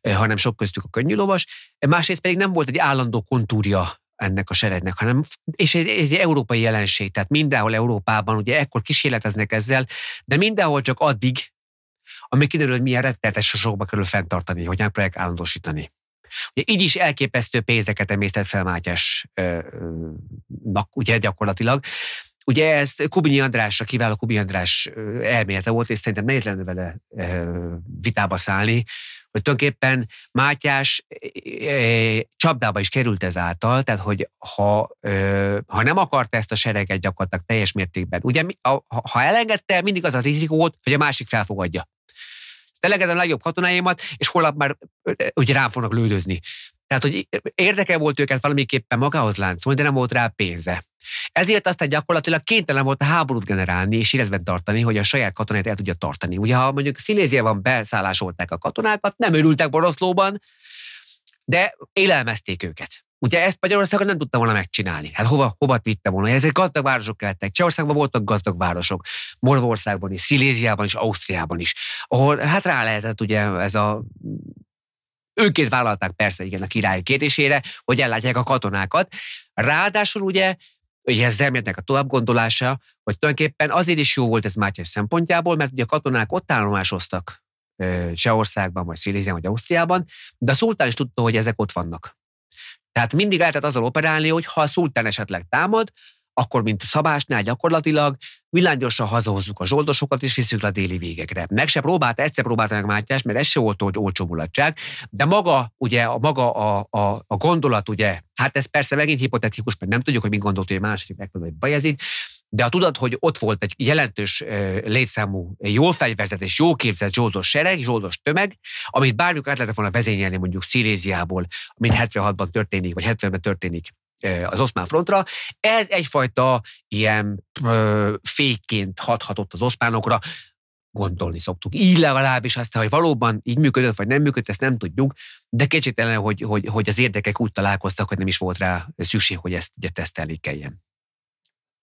eh, hanem sok köztük a könnyű lovas. Másrészt pedig nem volt egy állandó kontúrja ennek a seregnek, hanem, és ez, ez egy európai jelenség, tehát mindenhol Európában ugye ekkor kísérleteznek ezzel, de mindenhol csak addig, ami kiderül, hogy milyen rettenetes sokba kerül fenntartani, nem projekt állandósítani. Ugye így is elképesztő pénzeket emésztett fel Mátyásnak, ugye gyakorlatilag. Ugye ez Kubinyi András, a kiváló Kubinyi András elmélete volt, és szerintem nehéz lenne vele vitába szállni, hogy tulajdonképpen Mátyás csapdába is került ezáltal, tehát hogy ha, ha nem akarta ezt a sereget gyakorlatilag teljes mértékben, ugye ha elengedte mindig az a rizikót, hogy a másik felfogadja. Telegedem a legjobb katonáimat, és holnap már ugye rám fognak lődözni. Tehát, hogy érdeke volt őket valamiképpen magához láncolni, de nem volt rá pénze. Ezért aztán gyakorlatilag kénytelen volt a háborút generálni és életben tartani, hogy a saját katonáit el tudja tartani. Ugye, ha mondjuk Sziléziában beszállásolták a katonákat, nem örültek Boroszlóban, de élelmezték őket. Ugye ezt Magyarországon nem tudta volna megcsinálni. Hát hova, hova vitte volna? Ezek gazdag városok kellettek. Csehországban voltak gazdag városok. Morvországban is, Sziléziában is, Ausztriában is. Ahol hát rá lehetett ugye ez a őkét vállalták persze igen a király kérdésére, hogy ellátják a katonákat. Ráadásul ugye ugye ez Zemlétnek a tovább gondolása, hogy tulajdonképpen azért is jó volt ez Mátyás szempontjából, mert ugye a katonák ott állomásoztak Csehországban, vagy Sziléziában, vagy Ausztriában, de a szultán is tudta, hogy ezek ott vannak. Tehát mindig lehetett azzal operálni, hogy ha a szultán esetleg támad, akkor, mint szabásnál gyakorlatilag, villánygyorsan hazahozzuk a zsoldosokat és viszük a déli végekre. Meg se próbált, egyszer próbálta meg Mátyás, mert ez se volt hogy olcsó mulatság, de maga, ugye, a, maga a, a, a, gondolat, ugye, hát ez persze megint hipotetikus, mert nem tudjuk, hogy mi gondolt, hogy a második megpróbálja Bajezid, de ha tudod, hogy ott volt egy jelentős létszámú, jól fegyverzett és jól képzett zsoldos sereg, zsoldos tömeg, amit bármilyen át lehetett volna vezényelni mondjuk Sziléziából, mint 76-ban történik, vagy 70-ben történik az oszmán frontra. Ez egyfajta ilyen ö, fékként hathatott az oszmánokra, gondolni szoktuk. Így legalábbis azt, hogy valóban így működött, vagy nem működött, ezt nem tudjuk, de kétségtelen, hogy, hogy, hogy az érdekek úgy találkoztak, hogy nem is volt rá szükség, hogy ezt ugye tesztelni kelljen.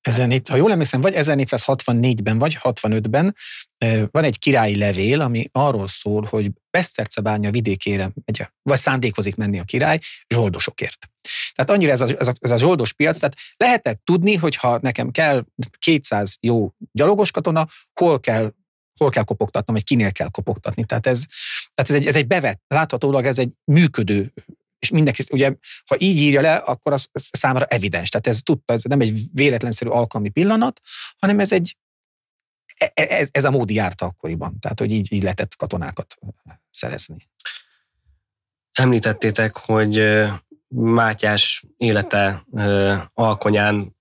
Ezen itt ha jól emlékszem, vagy 1464-ben, vagy 65-ben eh, van egy királyi levél, ami arról szól, hogy Besztercebánya vidékére megy, vagy szándékozik menni a király zsoldosokért. Tehát annyira ez a, ez, a, ez a zsoldos piac, tehát lehetett tudni, hogy ha nekem kell 200 jó gyalogos katona, hol kell, hol kell kopogtatnom, vagy kinél kell kopogtatni. Tehát ez, tehát ez egy, ez egy bevett, láthatólag ez egy működő és mindenki, ugye, ha így írja le, akkor az, számára evidens. Tehát ez tudta, ez nem egy véletlenszerű alkalmi pillanat, hanem ez egy e, e, ez, ez a mód járta akkoriban. Tehát, hogy így, így lehetett katonákat szerezni. Említettétek, hogy Mátyás élete alkonyán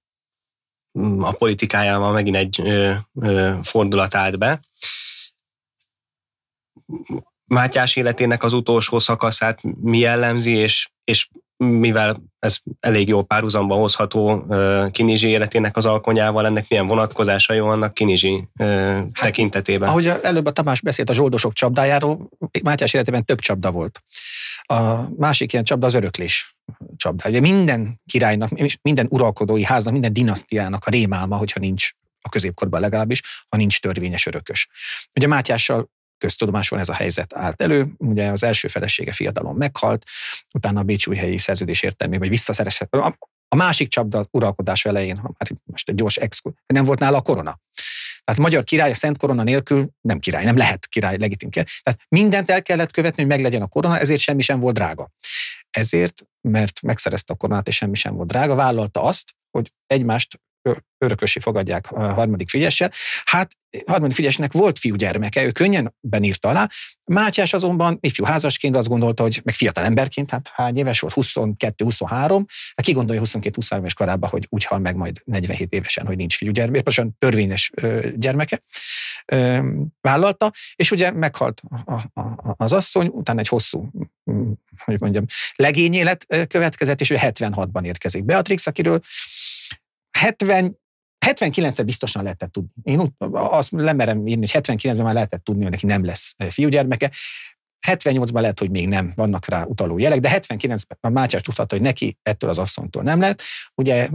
mm, a politikájával megint egy fordulat állt be Mátyás életének az utolsó szakaszát mi jellemzi, és, és mivel ez elég jó párhuzamba hozható Kinizsi életének az alkonyával, ennek milyen vonatkozásai vannak Kinizsi hát, tekintetében? Ahogy előbb a Tamás beszélt a zsoldosok csapdájáról, Mátyás életében több csapda volt. A másik ilyen csapda az öröklés csapda. Ugye minden királynak, minden uralkodói háznak, minden dinasztiának a rémálma, hogyha nincs a középkorban legalábbis, ha nincs törvényes örökös. Ugye Mátyással köztudomáson ez a helyzet állt elő. Ugye az első felesége fiatalon meghalt, utána a helyi szerződés értelmében, vagy visszaszerezhet. A másik csapda uralkodás elején, ha már most egy gyors exkurs, nem volt nála a korona. Tehát a magyar király a Szent Korona nélkül nem király, nem lehet király, legitim király. Tehát mindent el kellett követni, hogy meglegyen a korona, ezért semmi sem volt drága. Ezért, mert megszerezte a koronát, és semmi sem volt drága, vállalta azt, hogy egymást örökösi fogadják a harmadik figyessel. Hát harmadik figyesnek volt fiúgyermeke, ő könnyen benírta alá. Mátyás azonban ifjú házasként azt gondolta, hogy meg fiatal emberként, hát hány éves volt, 22-23, hát ki gondolja 22-23 éves korában, hogy úgy hal meg majd 47 évesen, hogy nincs fiúgyermeke, pontosan törvényes gyermeke vállalta, és ugye meghalt az asszony, utána egy hosszú hogy mondjam, legényélet következett, és ő 76-ban érkezik Beatrix, akiről 70 79-re biztosan lehetett tudni. Én úgy, azt lemerem írni, hogy 79-ben már lehetett tudni, hogy neki nem lesz fiúgyermeke. 78-ban lehet, hogy még nem, vannak rá utaló jelek, de 79-ben a Mátyás tudhatta, hogy neki ettől az asszonytól nem lett. Ugye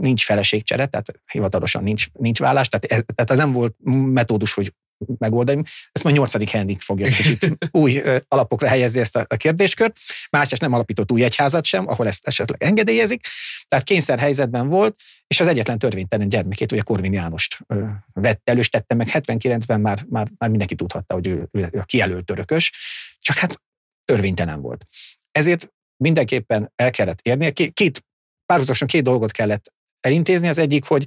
nincs feleségcsere, tehát hivatalosan nincs, nincs vállás, tehát, ez, tehát az nem volt metódus, hogy megoldani. Ezt majd nyolcadik Henrik fogja kicsit új alapokra helyezni ezt a, kérdéskört. Mátyás nem alapított új egyházat sem, ahol ezt esetleg engedélyezik. Tehát kényszer helyzetben volt, és az egyetlen törvénytelen gyermekét, ugye Korvin Jánost vett, előstette meg 79-ben, már, már, már mindenki tudhatta, hogy ő, ő a kijelölt törökös, csak hát törvénytelen volt. Ezért mindenképpen el kellett érnie, két, párhuzamosan két dolgot kellett elintézni, az egyik, hogy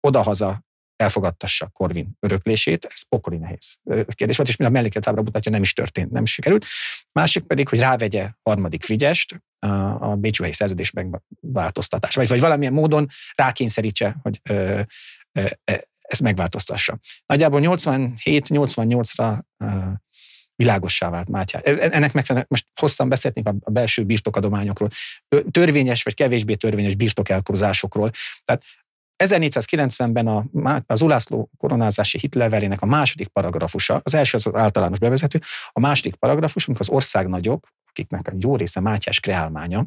odahaza elfogadtassa korvin öröklését, ez pokoli nehéz kérdés volt, és mind a ábra mutatja, nem is történt, nem is sikerült. Másik pedig, hogy rávegye harmadik Frigyest a Bécsúhelyi helyi szerződés megváltoztatás, vagy, vagy valamilyen módon rákényszerítse, hogy ö, ö, e, ezt megváltoztassa. Nagyjából 87-88-ra világossá vált Mátyás. E, e, ennek meg most hoztam beszélni a belső birtokadományokról, törvényes vagy kevésbé törvényes birtokelkozásokról. Tehát 1490-ben a, az Ulászló koronázási hitlevelének a második paragrafusa, az első az általános bevezető, a második paragrafus, amikor az ország országnagyok, akiknek a jó része Mátyás kreálmánya,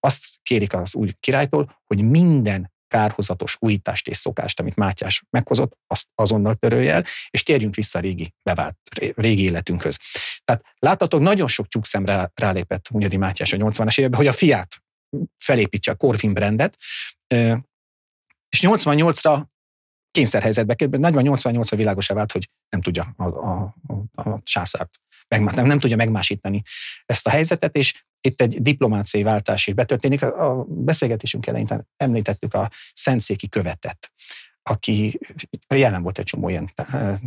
azt kérik az új királytól, hogy minden kárhozatos újítást és szokást, amit Mátyás meghozott, azt azonnal törölj el, és térjünk vissza a régi, bevált, régi életünkhöz. Tehát láthatok, nagyon sok tyúkszem rá, rálépett Hunyadi Mátyás a 80-as években, hogy a fiát felépítse a Corvin brandet, és 88-ra kényszerhelyzetbe kerül, 88 ra világosá vált, hogy nem tudja a, a, a, a császárt, meg, nem, nem tudja megmásítani ezt a helyzetet, és itt egy diplomáciai váltás is betörténik. A beszélgetésünk elején említettük a szentszéki követet, aki jelen volt egy csomó ilyen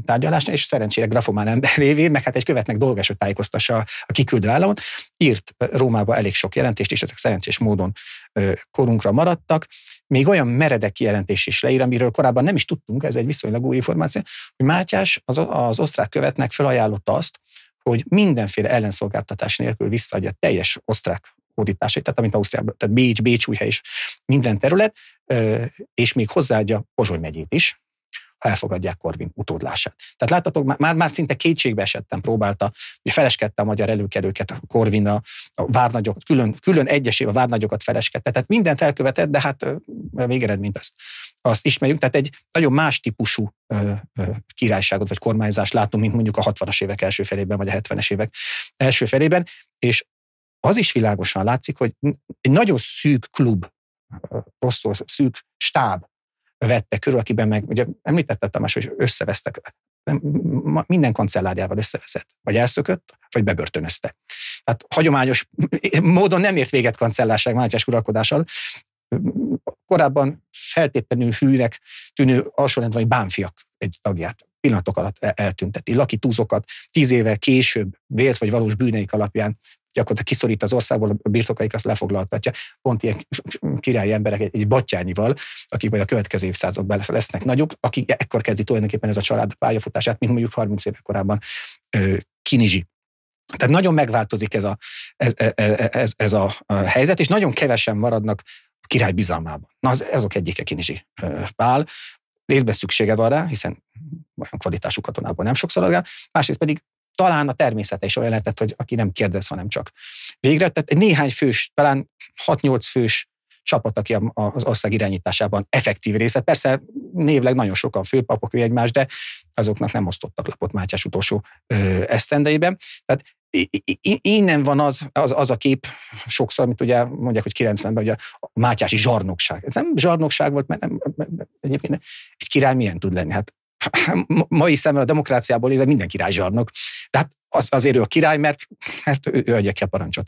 tárgyalás, és szerencsére grafomán ember révén, meg hát egy követnek dolgás, hogy tájékoztassa a kiküldő államot, írt Rómába elég sok jelentést, és ezek szerencsés módon korunkra maradtak, még olyan meredek kijelentés is leír, amiről korábban nem is tudtunk, ez egy viszonylag új információ, hogy Mátyás az, az osztrák követnek felajánlotta azt, hogy mindenféle ellenszolgáltatás nélkül visszaadja teljes osztrák hódításait, tehát amit Ausztriában, tehát Bécs, Bécs újhely is, minden terület, és még hozzáadja Pozsony megyét is, ha elfogadják Korvin utódlását. Tehát láttatok, már, már szinte kétségbe esettem, próbálta, hogy feleskedte a magyar előkelőket, a Korvin a, a várnagyokat, külön, külön egyesével a várnagyokat feleskedte. Tehát mindent elkövetett, de hát végeredményt azt, azt ismerjük. Tehát egy nagyon más típusú ö, ö, királyságot vagy kormányzást látunk, mint mondjuk a 60-as évek első felében, vagy a 70-es évek első felében. És az is világosan látszik, hogy egy nagyon szűk klub, rosszul szűk stáb vette körül, akiben meg, ugye említette Tamás, hogy összevesztek, minden kancellárjával összeveszett, vagy elszökött, vagy bebörtönözte. Tehát hagyományos módon nem ért véget kancellárság Mátyás uralkodással. Korábban feltétlenül hűnek tűnő vagy bánfiak egy tagját pillanatok alatt e-, eltünteti. túzokat tíz éve később vélt vagy valós bűneik alapján gyakorlatilag kiszorít az országból, a azt lefoglaltatja. Pont ilyen királyi emberek egy, egy akik majd a következő évszázadban lesznek nagyok, akik ekkor kezdi tulajdonképpen ez a család pályafutását, mint mondjuk 30 évek korábban Kinizsi. Tehát nagyon megváltozik ez a, ez, e-, e-, ez, ez a helyzet, és nagyon kevesen maradnak a király bizalmában. Na, az, azok egyike Kinizsi Pál, részben szüksége van rá, hiszen olyan kvalitású katonából nem sok szaladgál, másrészt pedig talán a természete is olyan lehetett, hogy aki nem kérdez, hanem csak végre. Tehát egy néhány fős, talán 6-8 fős csapat, aki az ország irányításában effektív része. Persze névleg nagyon sokan főpapok egymás, de azoknak nem osztottak lapot Mátyás utolsó ö, esztendeiben. Tehát innen van az, az, az a kép sokszor, amit ugye mondják, hogy 90-ben ugye a Mátyási zsarnokság. Ez nem zsarnokság volt, mert nem, egyébként nem. egy király milyen tud lenni? Hát mai szemmel a demokráciából ez minden király zsarnok. Tehát az, azért ő a király, mert, mert ő, ő adja ki a parancsot.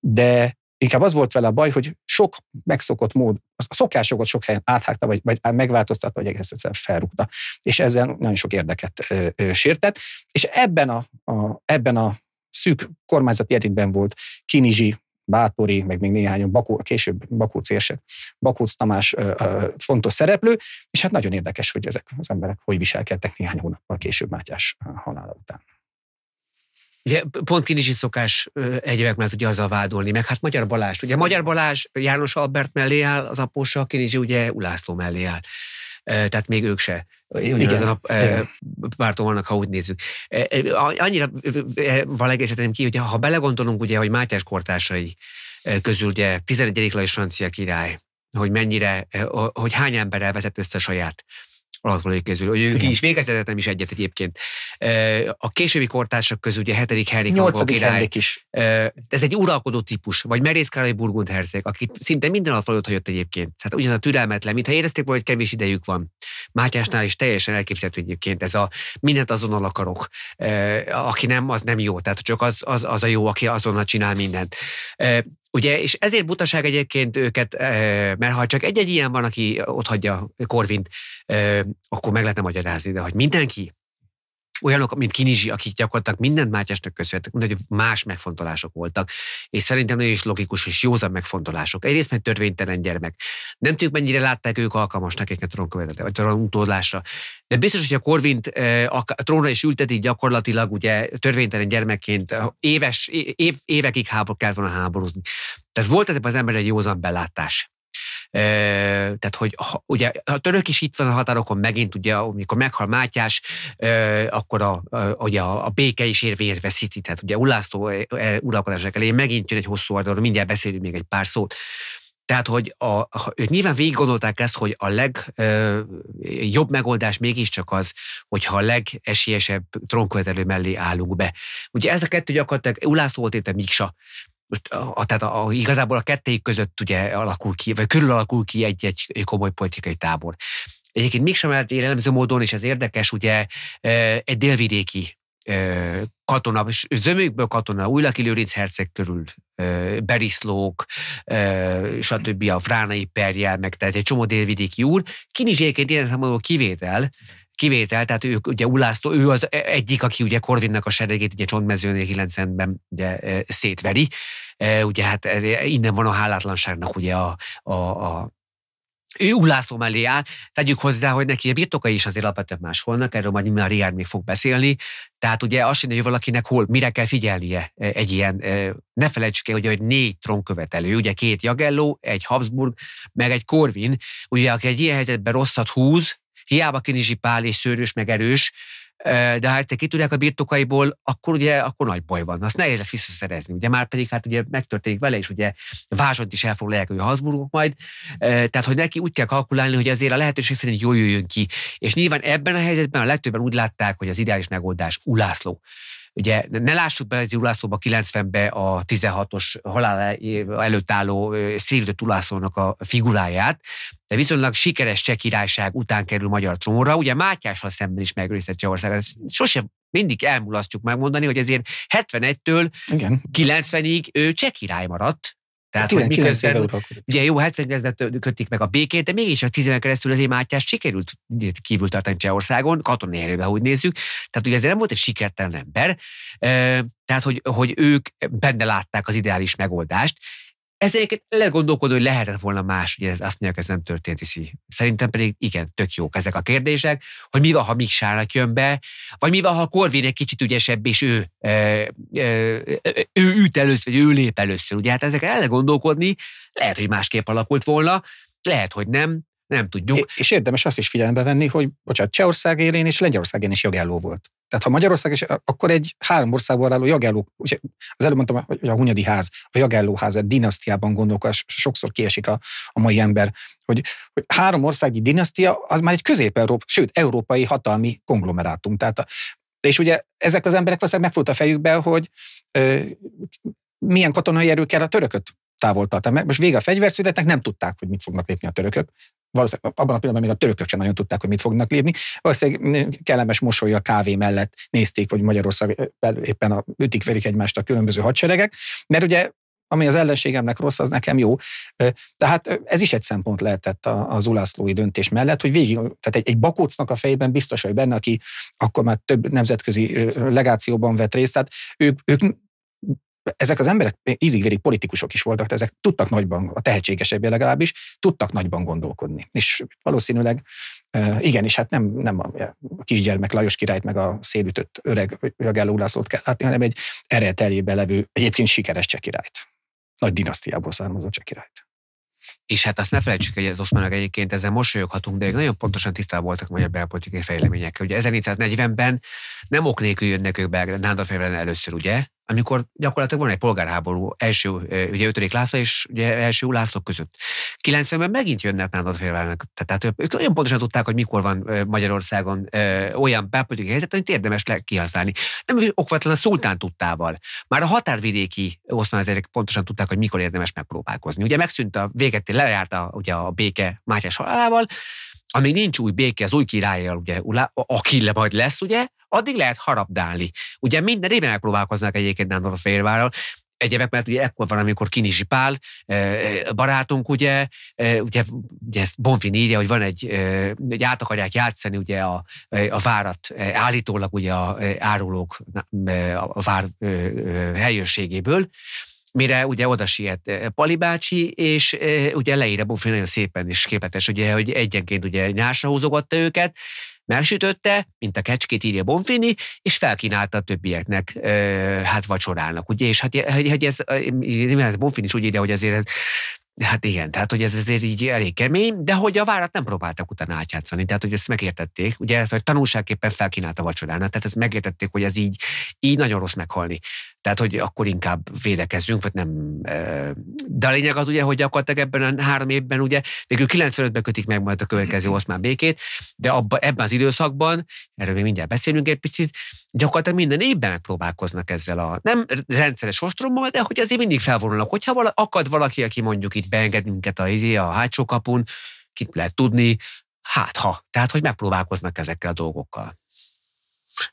De inkább az volt vele a baj, hogy sok megszokott mód, a szokásokat sok helyen áthágta, vagy, vagy megváltoztatta, vagy egész egyszerűen felrúgta. És ezzel nagyon sok érdeket ö, ö, sértett. És ebben a, a, ebben a szűk kormányzati elitben volt Kinizsi, Bátori, meg még néhány, Bakó, később Bakóc érsek, Bakóc Tamás ö, ö, fontos szereplő, és hát nagyon érdekes, hogy ezek az emberek hogy viselkedtek néhány hónappal később Mátyás halála után. Ugye pont kinizsi szokás egyebek mellett ugye azzal vádolni, meg hát Magyar Balázs. Ugye Magyar Balázs János Albert mellé áll, az apósa, kinizsi ugye Ulászló mellé áll. Tehát még ők se ugyanazon a párton vannak, ha úgy nézzük. Annyira valegészíteném ki, hogy ha belegondolunk, ugye, hogy Mátyás kortársai közül ugye 11. Lajos francia király, hogy mennyire, hogy hány ember elvezett össze saját alakulai közül. Hogy ők is végezetett nem is egyet egyébként. A későbbi kortársak közül ugye 7. Henrik 8. király. is. Ez egy uralkodó típus, vagy Merész Károly Burgund herceg, aki szinte minden alfalót hagyott egyébként. Tehát ugyanaz a türelmetlen, mintha érezték volna, hogy kevés idejük van. Mátyásnál is teljesen elképzelhető egyébként ez a mindent azonnal akarok. Aki nem, az nem jó. Tehát csak az, az, az a jó, aki azonnal csinál mindent. Ugye, és ezért butaság egyébként őket, mert ha csak egy-egy ilyen van, aki ott hagyja Korvint, akkor meg lehetne magyarázni, de hogy mindenki, olyanok, mint Kinizsi, akik gyakorlatilag mindent Mátyásnak köszönhetek, nagyon más megfontolások voltak, és szerintem nagyon is logikus és józan megfontolások. Egyrészt, mert törvénytelen gyermek. Nem tudjuk, mennyire látták ők alkalmasnak egy trónkövetet, vagy trónutódlásra. De biztos, hogy a Korvint a trónra is ültetik gyakorlatilag, ugye törvénytelen gyermekként éves, év, évekig háború kell volna háborúzni. Tehát volt ezekben az ember egy józan belátás tehát hogy ha, ugye a török is itt van a határokon, megint ugye, amikor meghal Mátyás, akkor a, a, ugye a, a béke is érvényét veszíti, tehát ugye ulásztó uralkodásnak elé megint jön egy hosszú oldalról, mindjárt beszélünk még egy pár szót. Tehát, hogy a, ők nyilván végig gondolták ezt, hogy a legjobb megoldás mégiscsak az, hogyha a legesélyesebb trónkövetelő mellé állunk be. Ugye ez a kettő gyakorlatilag Ulászló volt érte Miksa most a, tehát a, a, igazából a kettéjük között ugye alakul ki, vagy körül alakul ki egy-egy komoly politikai tábor. Egyébként mégsem lehet jellemző módon, és ez érdekes, ugye egy délvidéki katona, zömökből katona, Újlaki Lőrinc herceg körül, Beriszlók, stb. a fránai perjel, meg tehát egy csomó délvidéki úr. Kinizs ilyen számomra kivétel, kivétel, tehát ők ugye Ulászló, ő az e- egyik, aki ugye Korvinnak a seregét ugye csontmezőnél 90-ben ugye e, szétveri, e, ugye hát innen van a hálátlanságnak ugye a, a, a ő Ulászló mellé áll, tegyük hozzá, hogy neki a birtokai is azért alapvetően másholnak, erről majd már Riárd még fog beszélni, tehát ugye azt sinne, hogy valakinek hol, mire kell figyelnie egy ilyen, ne felejtsük el, hogy négy trónkövetelő, ugye két Jagelló, egy Habsburg, meg egy Korvin, ugye aki egy ilyen helyzetben rosszat húz, hiába Kinizsi Pál és szőrös meg erős, de ha egyszer kitudják a birtokaiból, akkor ugye akkor nagy baj van. Azt nehéz lesz visszaszerezni, ugye már pedig hát ugye megtörténik vele és ugye vázsont is elfoglalják a Habsburgok majd, tehát hogy neki úgy kell kalkulálni, hogy azért a lehetőség szerint jól jöjjön ki. És nyilván ebben a helyzetben a legtöbben úgy látták, hogy az ideális megoldás Ulászló. Ugye ne lássuk be az Lászlóba 90-be a 16-os halál előtt álló Szilvő Tulászónak a figuráját, de viszonylag sikeres cseh királyság után kerül magyar trónra, ugye Mátyással szemben is megőrizte Csehországot. Sose mindig elmulasztjuk megmondani, hogy ezért 71-től Igen. 90-ig ő cseh király maradt, tehát, hogy miközben, ugye jó, 70 keresztül kötik meg a békét, de mégis a 10 keresztül az Mátyás sikerült kívül tartani Csehországon, katonai erővel, hogy nézzük. Tehát ugye ezért nem volt egy sikertelen ember, tehát hogy, hogy ők benne látták az ideális megoldást, ez egyébként elgondolkodó, hogy lehetett volna más, hogy ez azt mondják, ez nem történt iszi. Szerintem pedig igen, tök jók ezek a kérdések, hogy mi van, ha Miksának jön be, vagy mi van, ha Korvin egy kicsit ügyesebb, és ő, ö, ö, ő üt először, vagy ő lép először. Ugye hát ezekre el lehet, hogy másképp alakult volna, lehet, hogy nem, nem tudjuk. És érdemes azt is figyelembe venni, hogy bocsánat, Csehország élén és Lengyelország élén is jogálló volt. Tehát ha Magyarország is, akkor egy három országból álló jagelló, ugye az előbb mondtam, hogy a Hunyadi ház, a jagelló ház, a dinasztiában gondolkodás, sokszor kiesik a, a mai ember, hogy, hogy három országi dinasztia, az már egy közép-európa, sőt, európai hatalmi konglomerátum. Tehát a, és ugye ezek az emberek valószínűleg megfordult a fejükbe, hogy ö, milyen katonai erő kell a törököt távol tartották meg. Most vége a fegyverszünetnek, nem tudták, hogy mit fognak lépni a törökök. Valószínűleg abban a pillanatban még a törökök sem nagyon tudták, hogy mit fognak lépni. Valószínűleg kellemes mosoly a kávé mellett nézték, hogy Magyarország éppen a, ütik, velik egymást a különböző hadseregek, mert ugye ami az ellenségemnek rossz, az nekem jó. Tehát ez is egy szempont lehetett az ulászlói döntés mellett, hogy végig, tehát egy, egy bakócnak a fejében biztos hogy benne, aki akkor már több nemzetközi legációban vett részt, tehát ők, ők ezek az emberek ízig politikusok is voltak, de ezek tudtak nagyban, a tehetségesebb legalábbis, tudtak nagyban gondolkodni. És valószínűleg igen, és hát nem, nem a, kisgyermek Lajos királyt, meg a szélütött öreg Jagelló kell látni, hanem egy erre teljébe levő, egyébként sikeres cseh királyt. Nagy dinasztiából származó cseh királyt. És hát azt ne felejtsük, hogy az oszmánok egyébként ezzel mosolyoghatunk, de ők nagyon pontosan tisztában voltak magyar belpolitikai fejleményekkel. Ugye 1440-ben nem ok nélkül jönnek ők be Nándorfejlen először, ugye? amikor gyakorlatilag van egy polgárháború első, ugye ötödik László és ugye első László között. 90-ben megint jönnek Nádorfélvának. Tehát ők olyan pontosan tudták, hogy mikor van Magyarországon olyan belpolitikai helyzet, amit érdemes le kihasználni. Nem okvetlen a szultán tudtával. Már a határvidéki oszmán pontosan tudták, hogy mikor érdemes megpróbálkozni. Ugye megszűnt a véget, lejárt a, ugye a béke Mátyás halálával, amíg nincs új béke az új királyjal, ugye, le majd lesz, ugye, addig lehet harapdálni. Ugye minden évben megpróbálkoznak egyébként Nándor a férvárral, Egyébként mert ugye ekkor van, amikor Kinizsi Pál eh, eh, barátunk, ugye, eh, ugye, ugye ezt Bonfin írja, hogy van egy, egy át akarják játszani ugye a, a várat, állítólag ugye a árulók a vár helyőrségéből, mire ugye oda siet Pali bácsi, és ugye leírja Bonfin nagyon szépen és képetes, ugye, hogy egyenként ugye nyásra húzogatta őket, Megsütötte, mint a kecskét írja Bonfini, és felkínálta a többieknek e, hát vacsorának, ugye, és hát hogy ez, mert Bonfini is úgy írja, hogy azért Hát igen, tehát hogy ez azért így elég kemény, de hogy a várat nem próbáltak utána átjátszani, tehát hogy ezt megértették, ugye, hogy tanulságképpen felkínálta vacsorának, tehát ezt megértették, hogy ez így, így nagyon rossz meghalni. Tehát, hogy akkor inkább védekezzünk, vagy nem. De a lényeg az ugye, hogy gyakorlatilag ebben a három évben ugye végül 95-ben kötik meg majd a következő mhm. oszmán békét, de abba, ebben az időszakban, erről még mindjárt beszélünk egy picit, gyakorlatilag minden évben megpróbálkoznak ezzel a nem rendszeres ostrommal, de hogy azért mindig felvonulnak. Hogyha vala, akad valaki, aki mondjuk itt beenged minket a, izé, a hátsó kapun, kit lehet tudni, hát ha. Tehát, hogy megpróbálkoznak ezekkel a dolgokkal.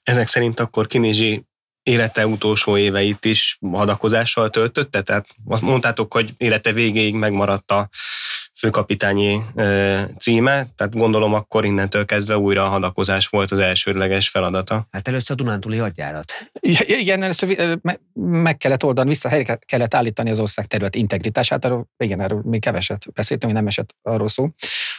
Ezek szerint akkor Kinizsi élete utolsó éveit is hadakozással töltötte? Tehát azt mondtátok, hogy élete végéig megmaradt a főkapitányi címe, tehát gondolom akkor innentől kezdve újra a hadakozás volt az elsődleges feladata. Hát először a Dunántúli hadjárat. Ja, igen, először meg kellett oldani, vissza helyre kellett állítani az ország terület integritását, arról, igen, erről még keveset beszéltünk, nem esett arról szó,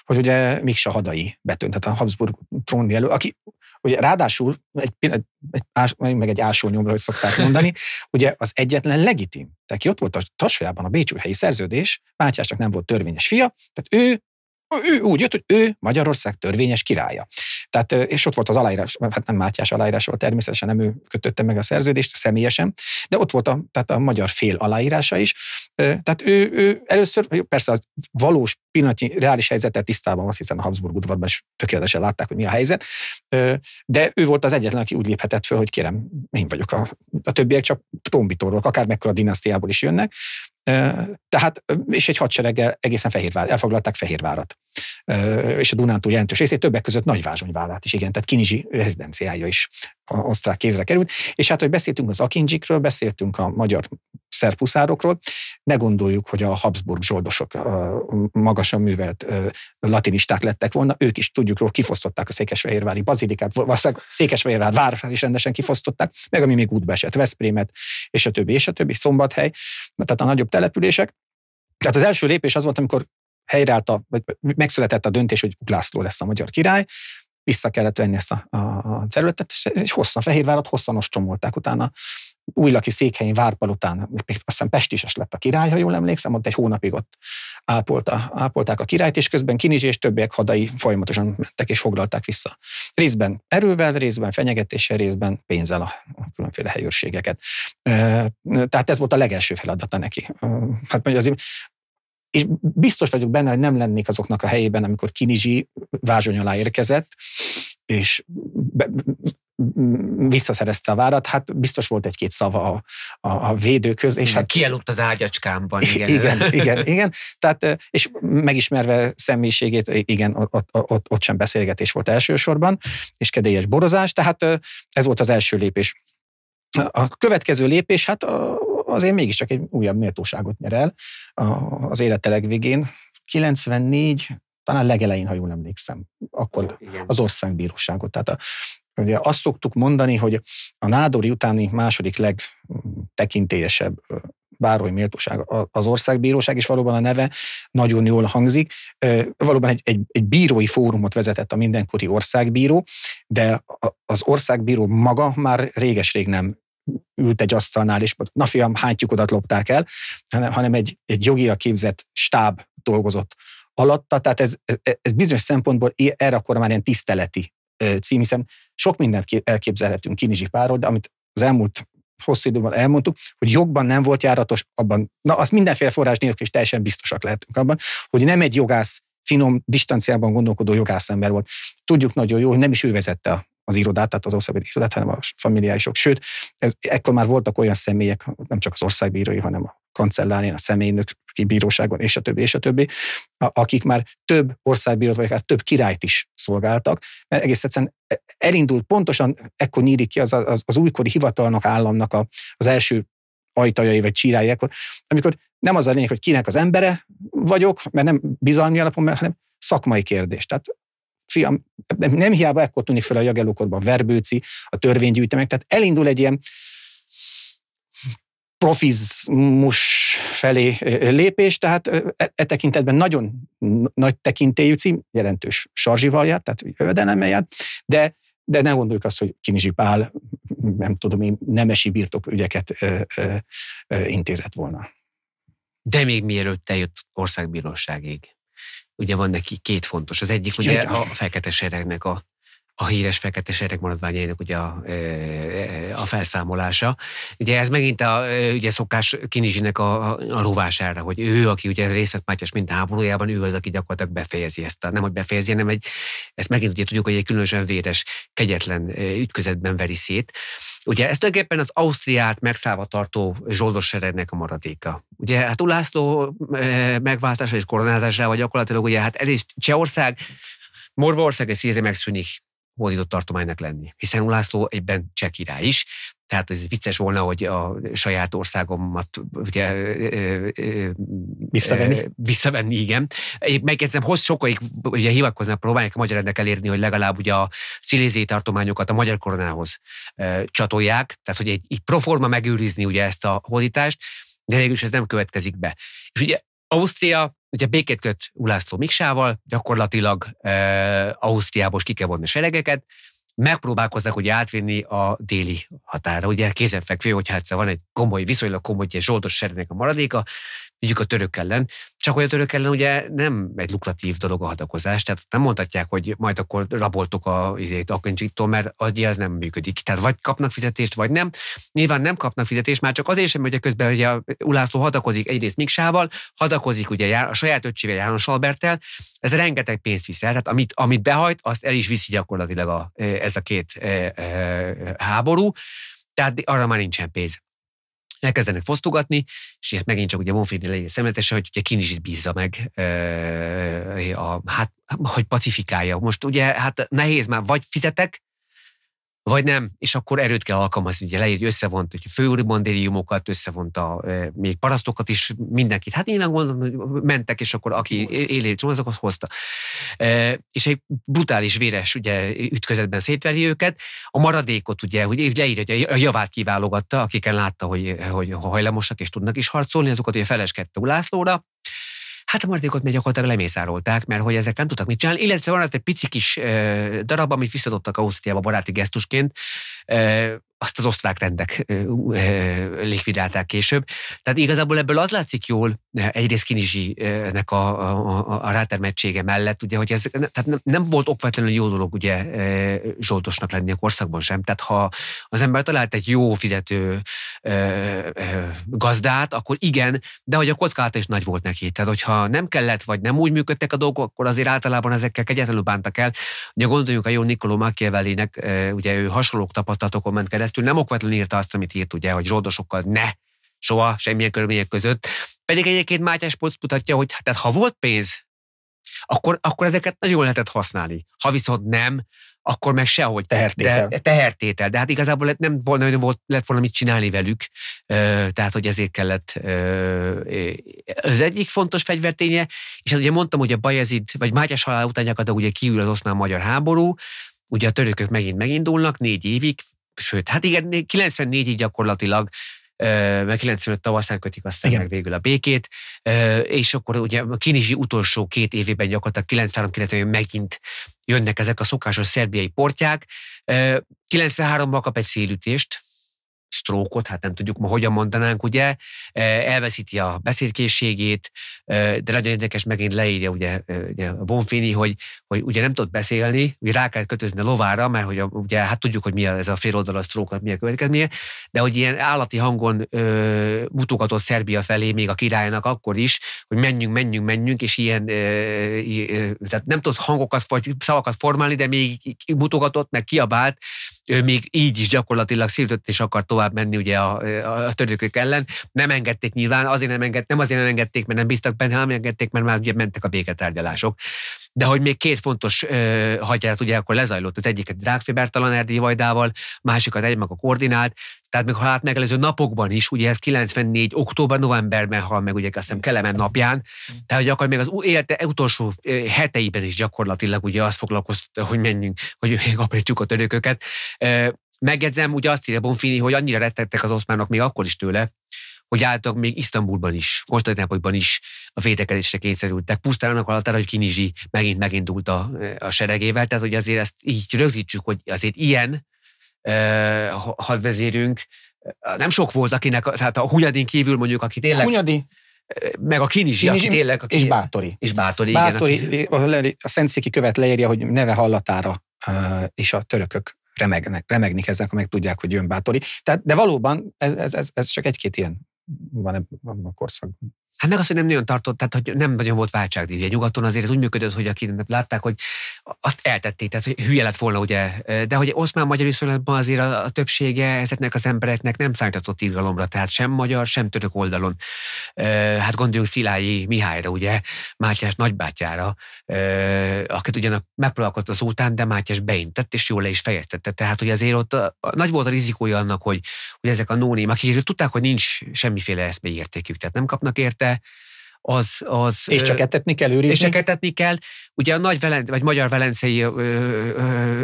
hogy ugye Miksa hadai betűnt, tehát a Habsburg trónjelő, aki ugye ráadásul egy, pillanat, egy ás, meg egy ásó nyomra, hogy szokták mondani, ugye az egyetlen legitim. Tehát ki ott volt a Tarsajában a helyi szerződés, Mátyásnak nem volt törvényes fia, tehát ő ő úgy jött, hogy ő Magyarország törvényes királya. Tehát, és ott volt az aláírás, hát nem Mátyás aláírás volt, természetesen nem ő kötötte meg a szerződést személyesen, de ott volt a, tehát a magyar fél aláírása is, tehát ő, ő először, persze az valós pillanatnyi reális helyzetet tisztában van, hiszen a Habsburg udvarban is tökéletesen látták, hogy mi a helyzet, de ő volt az egyetlen, aki úgy léphetett föl, hogy kérem, én vagyok a, a többiek, csak trombitorok, akár mekkora dinasztiából is jönnek. Tehát, és egy hadsereggel egészen Fehérvár, elfoglalták Fehérvárat. És a Dunántúl jelentős részét, többek között Nagyvázsonyvárát is, igen, tehát Kinizsi rezidenciája is a osztrák kézre került. És hát, hogy beszéltünk az Akindzsikről, beszéltünk a magyar szerpuszárokról, ne gondoljuk, hogy a Habsburg zsoldosok magasan művelt latinisták lettek volna, ők is tudjuk róla, kifosztották a Székesfehérvári bazilikát, valószínűleg Székesfehérvár városát is rendesen kifosztották, meg ami még útbe esett, Veszprémet, és a többi, és a többi, Szombathely, tehát a nagyobb települések. Tehát az első lépés az volt, amikor helyreállt, a, vagy megszületett a döntés, hogy László lesz a magyar király, vissza kellett venni ezt a, a, a területet, és egy hosszan, Fehérvárat hosszan ostromolták utána újlaki székhelyén várpalotán, még azt hiszem Pest is lett a király, ha jól emlékszem, ott egy hónapig ott ápolta, ápolták a királyt, és közben Kinizsi és többiek hadai folyamatosan mentek és foglalták vissza. Részben erővel, részben fenyegetéssel, részben pénzzel a különféle helyőrségeket. Tehát ez volt a legelső feladata neki. Hát mondja, azért és biztos vagyok benne, hogy nem lennék azoknak a helyében, amikor Kinizsi vázsony alá érkezett, és visszaszerezte a várat, hát biztos volt egy-két szava a, a, a védőköz. És hát, kieludt az ágyacskámban. Igen, igen, igen, igen. Tehát, és megismerve személyiségét, igen, ott, ott, ott sem beszélgetés volt elsősorban, és kedélyes borozás, tehát ez volt az első lépés. A következő lépés, hát azért mégiscsak egy újabb méltóságot nyer el az élete legvégén. 94, talán legelején, ha jól emlékszem, akkor Igen. az országbíróságot. Tehát a, Ugye azt szoktuk mondani, hogy a nádori utáni második legtekintélyesebb bárói méltóság az országbíróság, és valóban a neve nagyon jól hangzik. Valóban egy, egy, egy bírói fórumot vezetett a mindenkori országbíró, de az országbíró maga már réges-rég nem ült egy asztalnál, és na fiam, hány tyúkodat lopták el, hanem egy, egy jogira képzett stáb dolgozott alatta, tehát ez, ez bizonyos szempontból erre akkor már ilyen tiszteleti cím, hiszen sok mindent elképzelhetünk Kinizsi párról, de amit az elmúlt hosszú időben elmondtuk, hogy jogban nem volt járatos abban, na az mindenféle forrás nélkül is teljesen biztosak lehetünk abban, hogy nem egy jogász, finom, distanciában gondolkodó jogászember volt. Tudjuk nagyon jó, hogy nem is ő vezette az irodát, tehát az országbíró irodát, hanem a familiárisok. Sőt, ez, ekkor már voltak olyan személyek, nem csak az országbírói, hanem a kancellárén, a személynök bíróságon, és a többi, és a többi, akik már több országbírót, vagy akár több királyt is szolgáltak, mert egész egyszerűen elindult, pontosan ekkor nyílik ki az, az, az újkori hivatalnak, államnak a, az első ajtajai vagy csírái, akkor, amikor nem az a lényeg, hogy kinek az embere vagyok, mert nem bizalmi alapon, mert, hanem szakmai kérdés. Tehát fiam, nem, hiába ekkor tűnik fel a jagelókorban Verbőci, a törvénygyűjtemek, tehát elindul egy ilyen profizmus felé lépés, tehát e, e tekintetben nagyon nagy tekintélyű cím, jelentős sarzsival jár, tehát jövedelemmel jár, de, de ne gondoljuk azt, hogy Kinizsi Pál, nem tudom én, nemesi ügyeket ö, ö, ö, intézett volna. De még mielőtt eljött országbíróságig, ugye van neki két fontos. Az egyik ugye a fekete seregnek a a híres fekete sereg maradványainak ugye a, a felszámolása. Ugye ez megint a ugye szokás Kinizsinek a, a rovására, hogy ő, aki ugye részt vett Mátyás minden háborújában, ő az, aki gyakorlatilag befejezi ezt. A, nem, hogy befejezi, hanem egy, ezt megint ugye tudjuk, hogy egy különösen véres, kegyetlen ütközetben veri szét. Ugye ez tulajdonképpen az Ausztriát megszállva tartó zsoldos seregnek a maradéka. Ugye hát Ulászló megváltása és koronázásával gyakorlatilag ugye hát ez is Csehország Morvaország és szíze megszűnik hódított tartománynak lenni. Hiszen Ulászló egyben cseh király is, tehát ez vicces volna, hogy a saját országomat ugye, e, e, visszavenni. E, visszavenni, igen. Megjegyzem, hossz sokáig ugye hivatkoznak, próbálják a magyar ennek elérni, hogy legalább ugye a szilézi tartományokat a magyar koronához e, csatolják, tehát hogy egy, egy proforma megőrizni ugye ezt a hódítást, de végül is ez nem következik be. És ugye Ausztria Ugye békét köt Ulászló Miksával, gyakorlatilag eh, Ausztriából is ki kell vonni seregeket, megpróbálkoznak ugye átvinni a déli határa. Ugye kézenfekvő, hogy hát szóval van egy komoly, viszonylag komoly, egy zsoldos seregnek a maradéka, ügyük a török ellen, csak hogy a török ellen ugye nem egy lukratív dolog a hadakozás, tehát nem mondhatják, hogy majd akkor raboltok a izét Akincsiktól, mert ugye az nem működik. Tehát vagy kapnak fizetést, vagy nem. Nyilván nem kapnak fizetést, már csak azért sem, hogy közben ugye a Ulászló hadakozik egyrészt Miksával, hadakozik ugye a saját öccsével, János Albertel, ez rengeteg pénzt visz el, tehát amit, amit behajt, azt el is viszi gyakorlatilag a, ez a két e, e, e háború, tehát arra már nincsen pénz elkezdenek fosztogatni, és ilyet megint csak ugye Bonfini legyen szemletese, hogy ugye kin is bízza meg, e, a, hát, hogy pacifikálja. Most ugye, hát nehéz már, vagy fizetek, vagy nem, és akkor erőt kell alkalmazni, ugye leírja, összevont hogy összevont összevonta e, még parasztokat is, mindenkit. Hát nyilván gondolom, hogy mentek, és akkor aki élét azokat hozta. E, és egy brutális, véres ugye, ütközetben szétveri őket. A maradékot ugye, hogy leírja, hogy a javát kiválogatta, akiken látta, hogy, hogy hajlamosak és tudnak is harcolni, azokat ugye feleskedte Ulászlóra, Hát a maradékot még gyakorlatilag lemészárolták, mert hogy ezek nem tudtak mit csinálni, illetve van egy pici kis ö, darab, amit visszadobtak Ausztriába baráti gesztusként. Ö, azt az osztrák rendek likvidálták később. Tehát igazából ebből az látszik jól, eh, egyrészt Kinizsinek a, a, a rátermettsége mellett, ugye, hogy ez tehát nem, nem volt okvetlenül jó dolog ugye eh, zsoltosnak lenni a korszakban sem. Tehát ha az ember talált egy jó fizető eh, gazdát, akkor igen, de hogy a kockázata is nagy volt neki. Tehát hogyha nem kellett, vagy nem úgy működtek a dolgok, akkor azért általában ezekkel kegyetlenül bántak el. Ugye gondoljunk a jó Nikoló Machiavellinek, ugye ő hasonló tapasztalatokon ment keresztül, keresztül nem okvetlenül írta azt, amit írt, ugye, hogy zsoldosokkal ne, soha, semmilyen körülmények között. Pedig egyébként Mátyás Poc mutatja, hogy hát, tehát ha volt pénz, akkor, akkor ezeket nagyon lehetett használni. Ha viszont nem, akkor meg sehogy. Tehertétel. De, tehertétel. De hát igazából nem volna, nem volt, lett volna mit csinálni velük, tehát hogy ezért kellett. Az egyik fontos fegyverténye, és hát ugye mondtam, hogy a Bajezid, vagy Mátyás halál után de ugye kiül az oszmán-magyar háború, ugye a törökök megint megindulnak, négy évig, sőt, hát igen, 94-ig gyakorlatilag mert 95 tavaszán kötik aztán Igen. meg végül a békét, és akkor ugye a Kinizsi utolsó két évében gyakorlatilag 93 90 megint jönnek ezek a szokásos szerbiai portják. 93-ban kap egy szélütést, sztrókot, hát nem tudjuk ma hogyan mondanánk, ugye, e, elveszíti a beszédkészségét, e, de nagyon érdekes, megint leírja ugye, e, ugye a Bonfini, hogy, hogy ugye nem tud beszélni, ugye rá kell kötözni a lovára, mert hogy ugye hát tudjuk, hogy mi ez a fél oldal a sztróknak, mi a következménye, de hogy ilyen állati hangon ö, mutogatott Szerbia felé, még a királynak akkor is, hogy menjünk, menjünk, menjünk, és ilyen, ö, ö, tehát nem tudott hangokat vagy szavakat formálni, de még mutogatott, meg kiabált, ő még így is gyakorlatilag szívtött és akar tovább menni ugye a, a, a törökök ellen. Nem engedték nyilván, azért nem, enged, nem azért nem engedték, mert nem bíztak benne, hanem engedték, mert már ugye mentek a béketárgyalások. De hogy még két fontos ö, hagyjárat ugye akkor lezajlott, az egyiket Drágfi Bertalan Erdély Vajdával, másikat egy a koordinált, tehát még halát megelőző napokban is, ugye ez 94. október, novemberben hal meg, ugye azt hiszem Kelemen napján, tehát hogy akkor még az élete utolsó heteiben is gyakorlatilag ugye azt foglalkozott, hogy menjünk, hogy még aprítsuk a törököket. Megjegyzem, ugye azt írja Bonfini, hogy annyira rettettek az oszmánok még akkor is tőle, hogy álltak még Isztambulban is, Konstantinápolyban is a védekezésre kényszerültek, pusztán annak alatt, hogy Kinizsi megint megindult a, a seregével, tehát hogy azért ezt így rögzítsük, hogy azért ilyen e, hadvezérünk nem sok volt, akinek, tehát a Hunyadin kívül mondjuk, aki tényleg... Hunyadi? Meg a Kinizsi, Kinizsi aki tényleg... Aki, és Bátori. És Bátori, Bátori igen, aki, a Szentszéki követ leírja, hogy neve hallatára és a törökök remegnek, remegni kezdenek, ha meg tudják, hogy jön Bátori. Tehát, de valóban ez, ez, ez, ez csak egy-két ilyen van ebben a korszakban. Hát meg azt, hogy nem nagyon tartott, tehát hogy nem nagyon volt váltságdíj. Nyugaton azért ez úgy működött, hogy aki látták, hogy azt eltették, tehát hogy hülye lett volna, ugye. De hogy oszmán magyar viszonylatban azért a, a többsége ezeknek az embereknek nem számítatott irgalomra, tehát sem magyar, sem török oldalon. Hát gondoljunk Szilályi Mihályra, ugye, Mátyás nagybátyára, akit ugyanak megpróbálkozott az után, de Mátyás beintett, és jól le is fejeztette. Tehát, hogy azért ott nagy volt a rizikója annak, hogy, hogy ezek a nóni, akik tudták, hogy nincs semmiféle eszmei értékük, tehát nem kapnak érte, az, az... És csak etetni kell őrizni? És csak etetni kell. Ugye a nagy Velen, vagy magyar velencei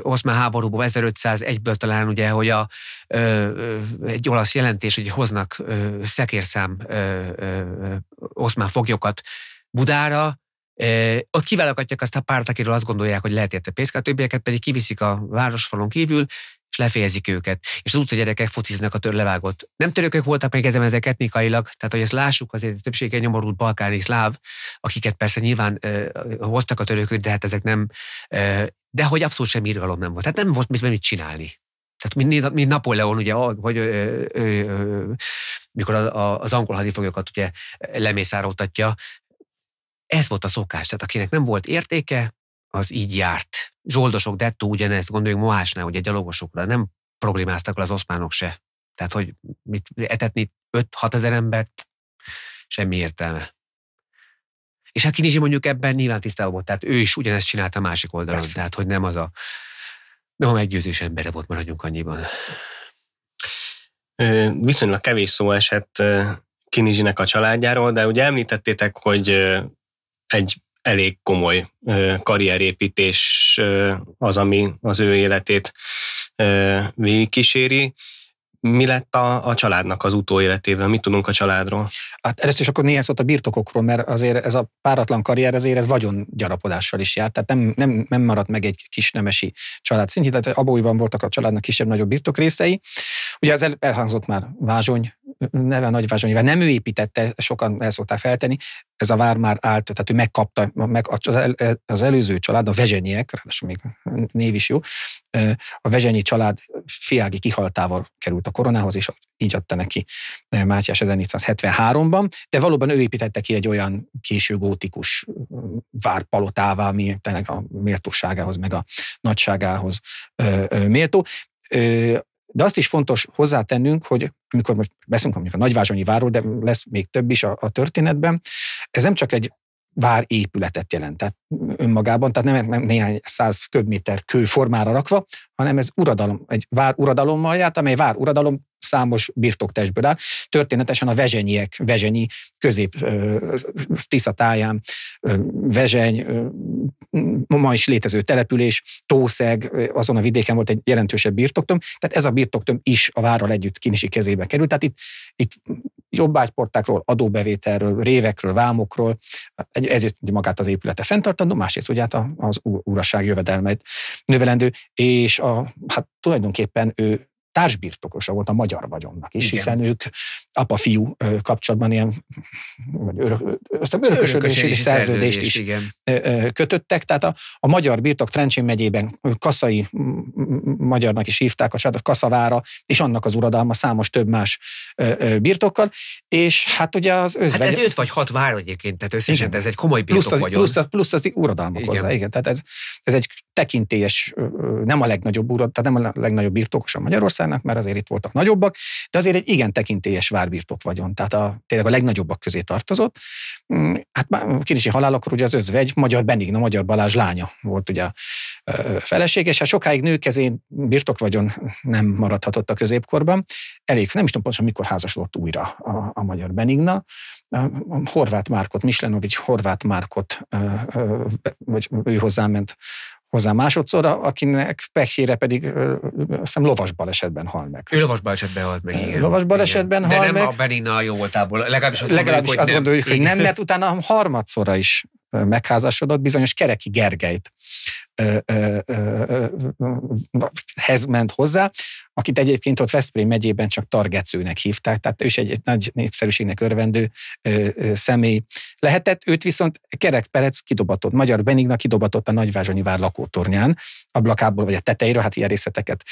oszmán háborúban 1501-ből talán ugye, hogy a, ö, ö, egy olasz jelentés, hogy hoznak ö, szekérszám ö, ö, oszmán foglyokat Budára, ö, ott kiválogatják azt a párt, akiről azt gondolják, hogy lehet érte pénzt, a többieket pedig kiviszik a városfalon kívül, és lefejezik őket. És az utca gyerekek fociznak a levágott. Nem törökök voltak még ezen ezek etnikailag, tehát hogy ezt lássuk, azért többsége nyomorult balkáni szláv, akiket persze nyilván ö, hoztak a törökök, de hát ezek nem, ö, de hogy abszolút sem irgalom nem volt. Tehát nem volt mit, mit csinálni. Tehát mint, mint Napóleon, ugye, hogy ö, ö, ö, mikor a, a, az angol hadifoglyokat ugye lemészároltatja, ez volt a szokás. Tehát akinek nem volt értéke, az így járt zsoldosok dettó ugyanezt, gondoljunk Moásnál, ugye gyalogosokra, nem problémáztak az oszmánok se. Tehát, hogy mit etetni 5-6 ezer embert, semmi értelme. És hát Kinizsi mondjuk ebben nyilván tisztában volt, tehát ő is ugyanezt csinálta a másik oldalon, Persze. tehát hogy nem az a, nem a meggyőzős embere volt, maradjunk annyiban. Viszonylag kevés szó esett Kinizsinek a családjáról, de ugye említettétek, hogy egy elég komoly karrierépítés az, ami az ő életét végigkíséri. Mi lett a, a családnak az utóéletével? Mit tudunk a családról? Hát először is akkor néhány szót a birtokokról, mert azért ez a páratlan karrier azért ez gyarapodással is járt, tehát nem, nem, nem maradt meg egy kis nemesi család szintjét, tehát abban voltak a családnak kisebb-nagyobb birtok részei. Ugye az el, elhangzott már Vázsony neve Nagy Vázsonyvár, nem ő építette, sokan el szokták feltenni, ez a vár már állt, tehát ő megkapta, meg az előző család, a Vezsenyiek, ráadásul még név is jó, a Vezsenyi család fiági kihaltával került a koronához, és így adta neki Mátyás 1473-ban, de valóban ő építette ki egy olyan késő gótikus várpalotává, ami tényleg a méltóságához, meg a nagyságához méltó. De azt is fontos hozzátennünk, hogy amikor most beszélünk mondjuk a nagyvázsonyi váról, de lesz még több is a, a történetben, ez nem csak egy vár épületet jelentett önmagában, tehát nem, nem néhány száz köbméter kő formára rakva, hanem ez uradalom, egy vár uradalommal járt, amely vár uradalom számos birtoktestből áll. Történetesen a vezsenyiek, vezsenyi közép Tisza táján, vezseny, ma is létező település, Tószeg, azon a vidéken volt egy jelentősebb birtoktöm, tehát ez a birtoktöm is a várral együtt kinisi kezébe került, tehát itt, itt jobbágyportákról, adóbevételről, révekről, vámokról. Ezért tudja magát az épülete fenntartandó, másrészt ugye hát az úraság jövedelmeit növelendő, és a, hát tulajdonképpen ő társbirtokosa volt a magyar vagyonnak is, Igen. hiszen ők apa-fiú kapcsolatban ilyen vagy örök, örökösödési szerződést is igen. kötöttek. Tehát a, a magyar birtok Trencsén megyében kaszai magyarnak is hívták a sádat, kaszavára, és annak az uradalma számos több más birtokkal, és hát ugye az hát özvegy... Hát ez öt vagy hat vár egyébként, tehát összesen ez egy komoly birtok plusz az, vagyon. Plusz, az, plusz az uradalmak igen. hozzá, igen. Tehát ez, ez egy tekintélyes, nem a legnagyobb urad, tehát nem a legnagyobb birtokos a Magyarország, várnak, mert azért itt voltak nagyobbak, de azért egy igen tekintélyes várbirtok vagyon, tehát a, tényleg a legnagyobbak közé tartozott. Mm, hát Kirisi akkor ugye az özvegy, Magyar Benigna, Magyar Balázs lánya volt ugye a feleség, és hát sokáig nő kezén birtok vagyon nem maradhatott a középkorban. Elég, nem is tudom pontosan mikor házasodott újra a, a Magyar Benigna, Horváth Márkot, Mislenovics Horváth Márkot, vagy ő hozzáment hozzá másodszor, akinek pekjére pedig azt hiszem lovas balesetben hal meg. Ő lovas balesetben halt meg, igen. Lovas balesetben igen. hal De nem meg. a Benina jó voltából, legalábbis azt legalábbis gondoljuk, hogy, azt nem. gondoljuk, hogy nem, mert utána harmadszorra is megházasodott, bizonyos Kereki Gergelyt hez ment hozzá, akit egyébként ott Veszprém megyében csak targecőnek hívták, tehát ő is egy, egy nagy népszerűségnek örvendő személy lehetett, őt viszont Kerek Perec kidobatott, Magyar Benigna kidobatott a Nagyvázsonyi vár lakótornyán, ablakából vagy a tetejéről, hát ilyen részleteket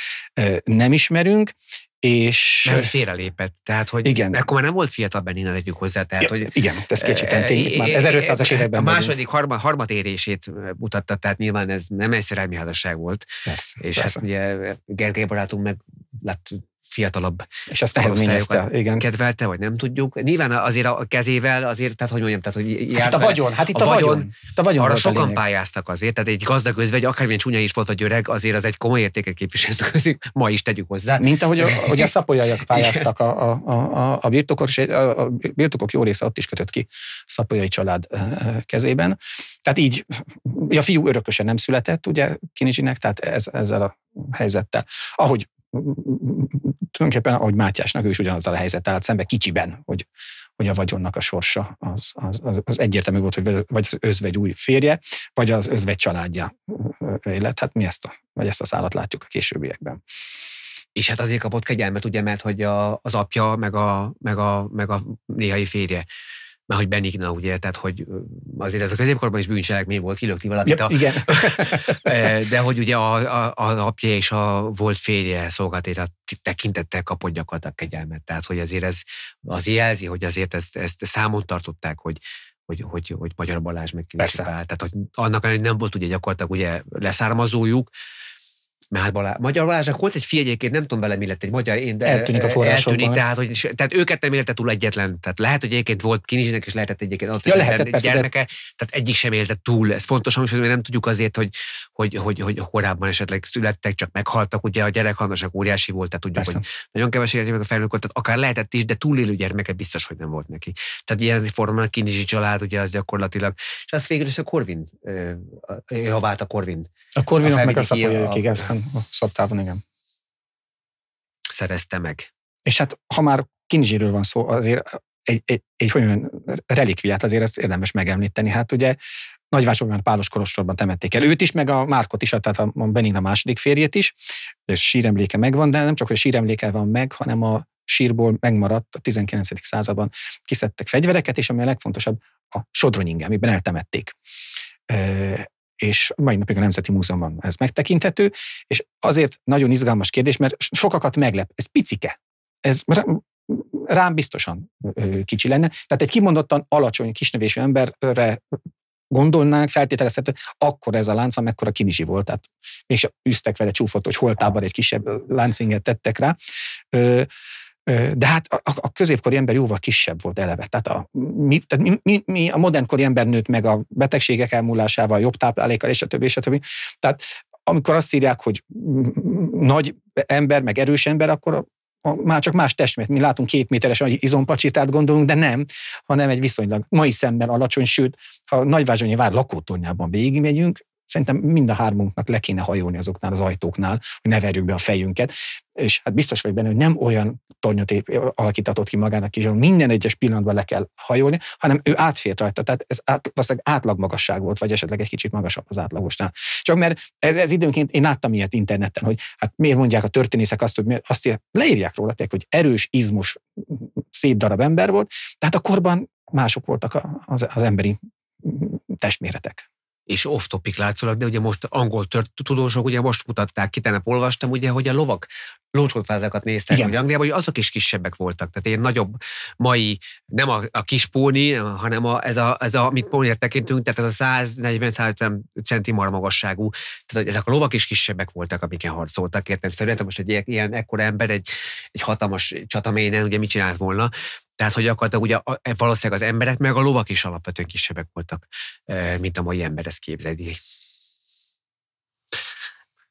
nem ismerünk, és... Mert hogy félrelépett, tehát hogy igen. akkor már nem volt fiatal Benina, tegyük hozzá. Tehát, ja, hogy, igen, ez e, tény, eh, már 1500-as eh, eh, években A második, harmad, harmad érését mutatta, tehát nyilván ez nem egy szerelmi házasság volt. Persze, és hát persze. hát ugye Gergely barátunk meg lett fiatalabb És ezt nehezményezte, igen. Kedvelte, vagy nem tudjuk. Nyilván azért a kezével, azért, tehát hogy mondjam, tehát hogy hát itt a vagyon, hát itt a, a vagyon, vagyon, itt a vagyon arra sokan a pályáztak azért, tehát egy gazdag özvegy, akármilyen csúnya is volt, vagy öreg, azért az egy komoly értéket képviselt, ma is tegyük hozzá. Mint ahogy a, hogy a szapolyaiak pályáztak a, a, a, a, birtokok, és a, a birtokok jó része ott is kötött ki szapolyai család kezében. Tehát így, a fiú örökösen nem született, ugye, Kinizsinek, tehát ez, ezzel a helyzettel. Ahogy tulajdonképpen, ahogy Mátyásnak, ő is ugyanazzal a helyzet állt szembe, kicsiben, hogy, hogy a vagyonnak a sorsa az, az, az, az egyértelmű volt, hogy vagy az özvegy új férje, vagy az özvegy családja élet. Hát mi ezt a, vagy ezt a szállat látjuk a későbbiekben. És hát azért kapott kegyelmet, ugye, mert hogy a, az apja, meg a, meg a, meg a néhai férje mert hogy benigna, ugye, tehát hogy azért ez a középkorban is bűncselekmény volt, kilökni valakit. Ja, a, igen. de hogy ugye a, a, a apja és a volt férje szolgáltétát tekintettel kapott gyakorlatilag kegyelmet. Tehát, hogy azért ez az jelzi, hogy azért ezt, ezt számon tartották, hogy, hogy, hogy, hogy Magyar Balázs meg Tehát, hogy annak ellenére nem volt ugye gyakorlatilag ugye leszármazójuk, Mát Balázs, Magyar Balázsnak volt egy fia egyébként, nem tudom vele mi lett, egy magyar, én de eltűnik a e, forrásokban. Eltűnik, tehát, hogy, tehát őket nem élte túl egyetlen. Tehát lehet, hogy egyébként volt Kinizsinek, és lehetett egyébként ott ja, is lehetett, persze, gyermeke, de... tehát egyik sem élte túl. Ez fontos hogy mert nem tudjuk azért, hogy, hogy, hogy, hogy korábban esetleg születtek, csak meghaltak. Ugye a gyerekhalmaság óriási volt, tehát tudjuk, persze. hogy nagyon életi, meg a felnőtt, tehát akár lehetett is, de túlélő gyermeke biztos, hogy nem volt neki. Tehát ilyen formán a kinizsi család, ugye az gyakorlatilag. És az végül is a Korvin, vált a Korvin. A Korvinok meg a, a, a, igen, hosszabb távon igen. Szerezte meg. És hát, ha már kinizsiről van szó, azért egy, egy, egy hogy mondjam, relikviát azért ezt érdemes megemlíteni. Hát ugye Nagyvásárhelyen Pálos Kolostorban temették el őt is, meg a Márkot is, tehát a a második férjét is, és síremléke megvan, de nem csak, hogy a síremléke van meg, hanem a sírból megmaradt a 19. században kiszedtek fegyvereket, és ami a legfontosabb, a sodronyinge, amiben eltemették és mai napig a Nemzeti Múzeumban ez megtekinthető, és azért nagyon izgalmas kérdés, mert sokakat meglep, ez picike, ez rám biztosan kicsi lenne. Tehát egy kimondottan alacsony, kisnövésű emberre gondolnánk, feltételezhető, akkor ez a lánc, amekkora kinizsi volt, tehát mégsem üztek vele csúfot, hogy holtában egy kisebb láncinget tettek rá. De hát a, a középkori ember jóval kisebb volt eleve. Tehát, a, mi, tehát mi, mi, mi a modernkori ember nőtt meg a betegségek elmúlásával, jobb táplálékkal, és a többi, és a többi. Tehát amikor azt írják, hogy nagy ember, meg erős ember, akkor a, a, már csak más testmét. Mi látunk két méteres izompacsitát gondolunk, de nem, hanem egy viszonylag mai szemben alacsony, sőt, ha Nagyvázsonyi vár lakótornyában végigmegyünk, Szerintem mind a hármunknak le kéne hajolni azoknál az ajtóknál, hogy ne verjük be a fejünket. És hát biztos vagy benne, hogy nem olyan tornyot alakítatott ki magának is, hogy minden egyes pillanatban le kell hajolni, hanem ő átfért rajta. Tehát ez át, valószínűleg átlagmagasság volt, vagy esetleg egy kicsit magasabb az átlagosnál. Csak mert ez, ez időnként én láttam ilyet interneten, hogy hát miért mondják a történészek azt, hogy azt leírják róla, hogy erős, izmos, szép darab ember volt, tehát a korban mások voltak az, az emberi testméretek és off-topic látszólag, de ugye most angol tört, tudósok ugye most mutatták ki, tegnap olvastam, ugye, hogy a lovak lócsoltfázákat néztek, Igen. hogy Angliában, hogy azok is kisebbek voltak. Tehát én nagyobb mai, nem a, a kis póni, hanem a, ez, a, ez a, amit póniért tekintünk, tehát ez a 140-150 centi magasságú, tehát ezek a lovak is kisebbek voltak, amiken harcoltak értem. Szerintem most egy ilyen, ilyen ekkora ember egy, egy hatalmas csataménen, ugye mit csinált volna, tehát, hogy gyakorlatilag ugye e, valószínűleg az emberek meg a lovak is alapvetően kisebbek voltak, e, mint a mai ember ezt képzeli.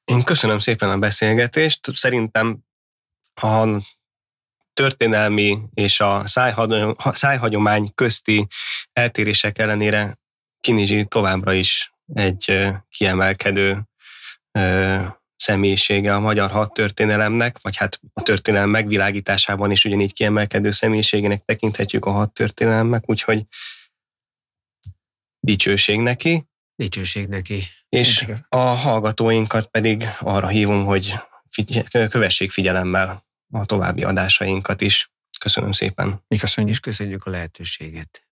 Én köszönöm szépen a beszélgetést. Szerintem a történelmi és a szájhagyomány közti eltérések ellenére Kinizsi továbbra is egy kiemelkedő személyisége a magyar hat vagy hát a történelem megvilágításában is ugyanígy kiemelkedő személyiségének tekinthetjük a hat úgyhogy dicsőség neki. Dicsőség neki. És a hallgatóinkat pedig arra hívom, hogy figyel, kövessék figyelemmel a további adásainkat is. Köszönöm szépen. Mi köszönjük, és köszönjük a lehetőséget.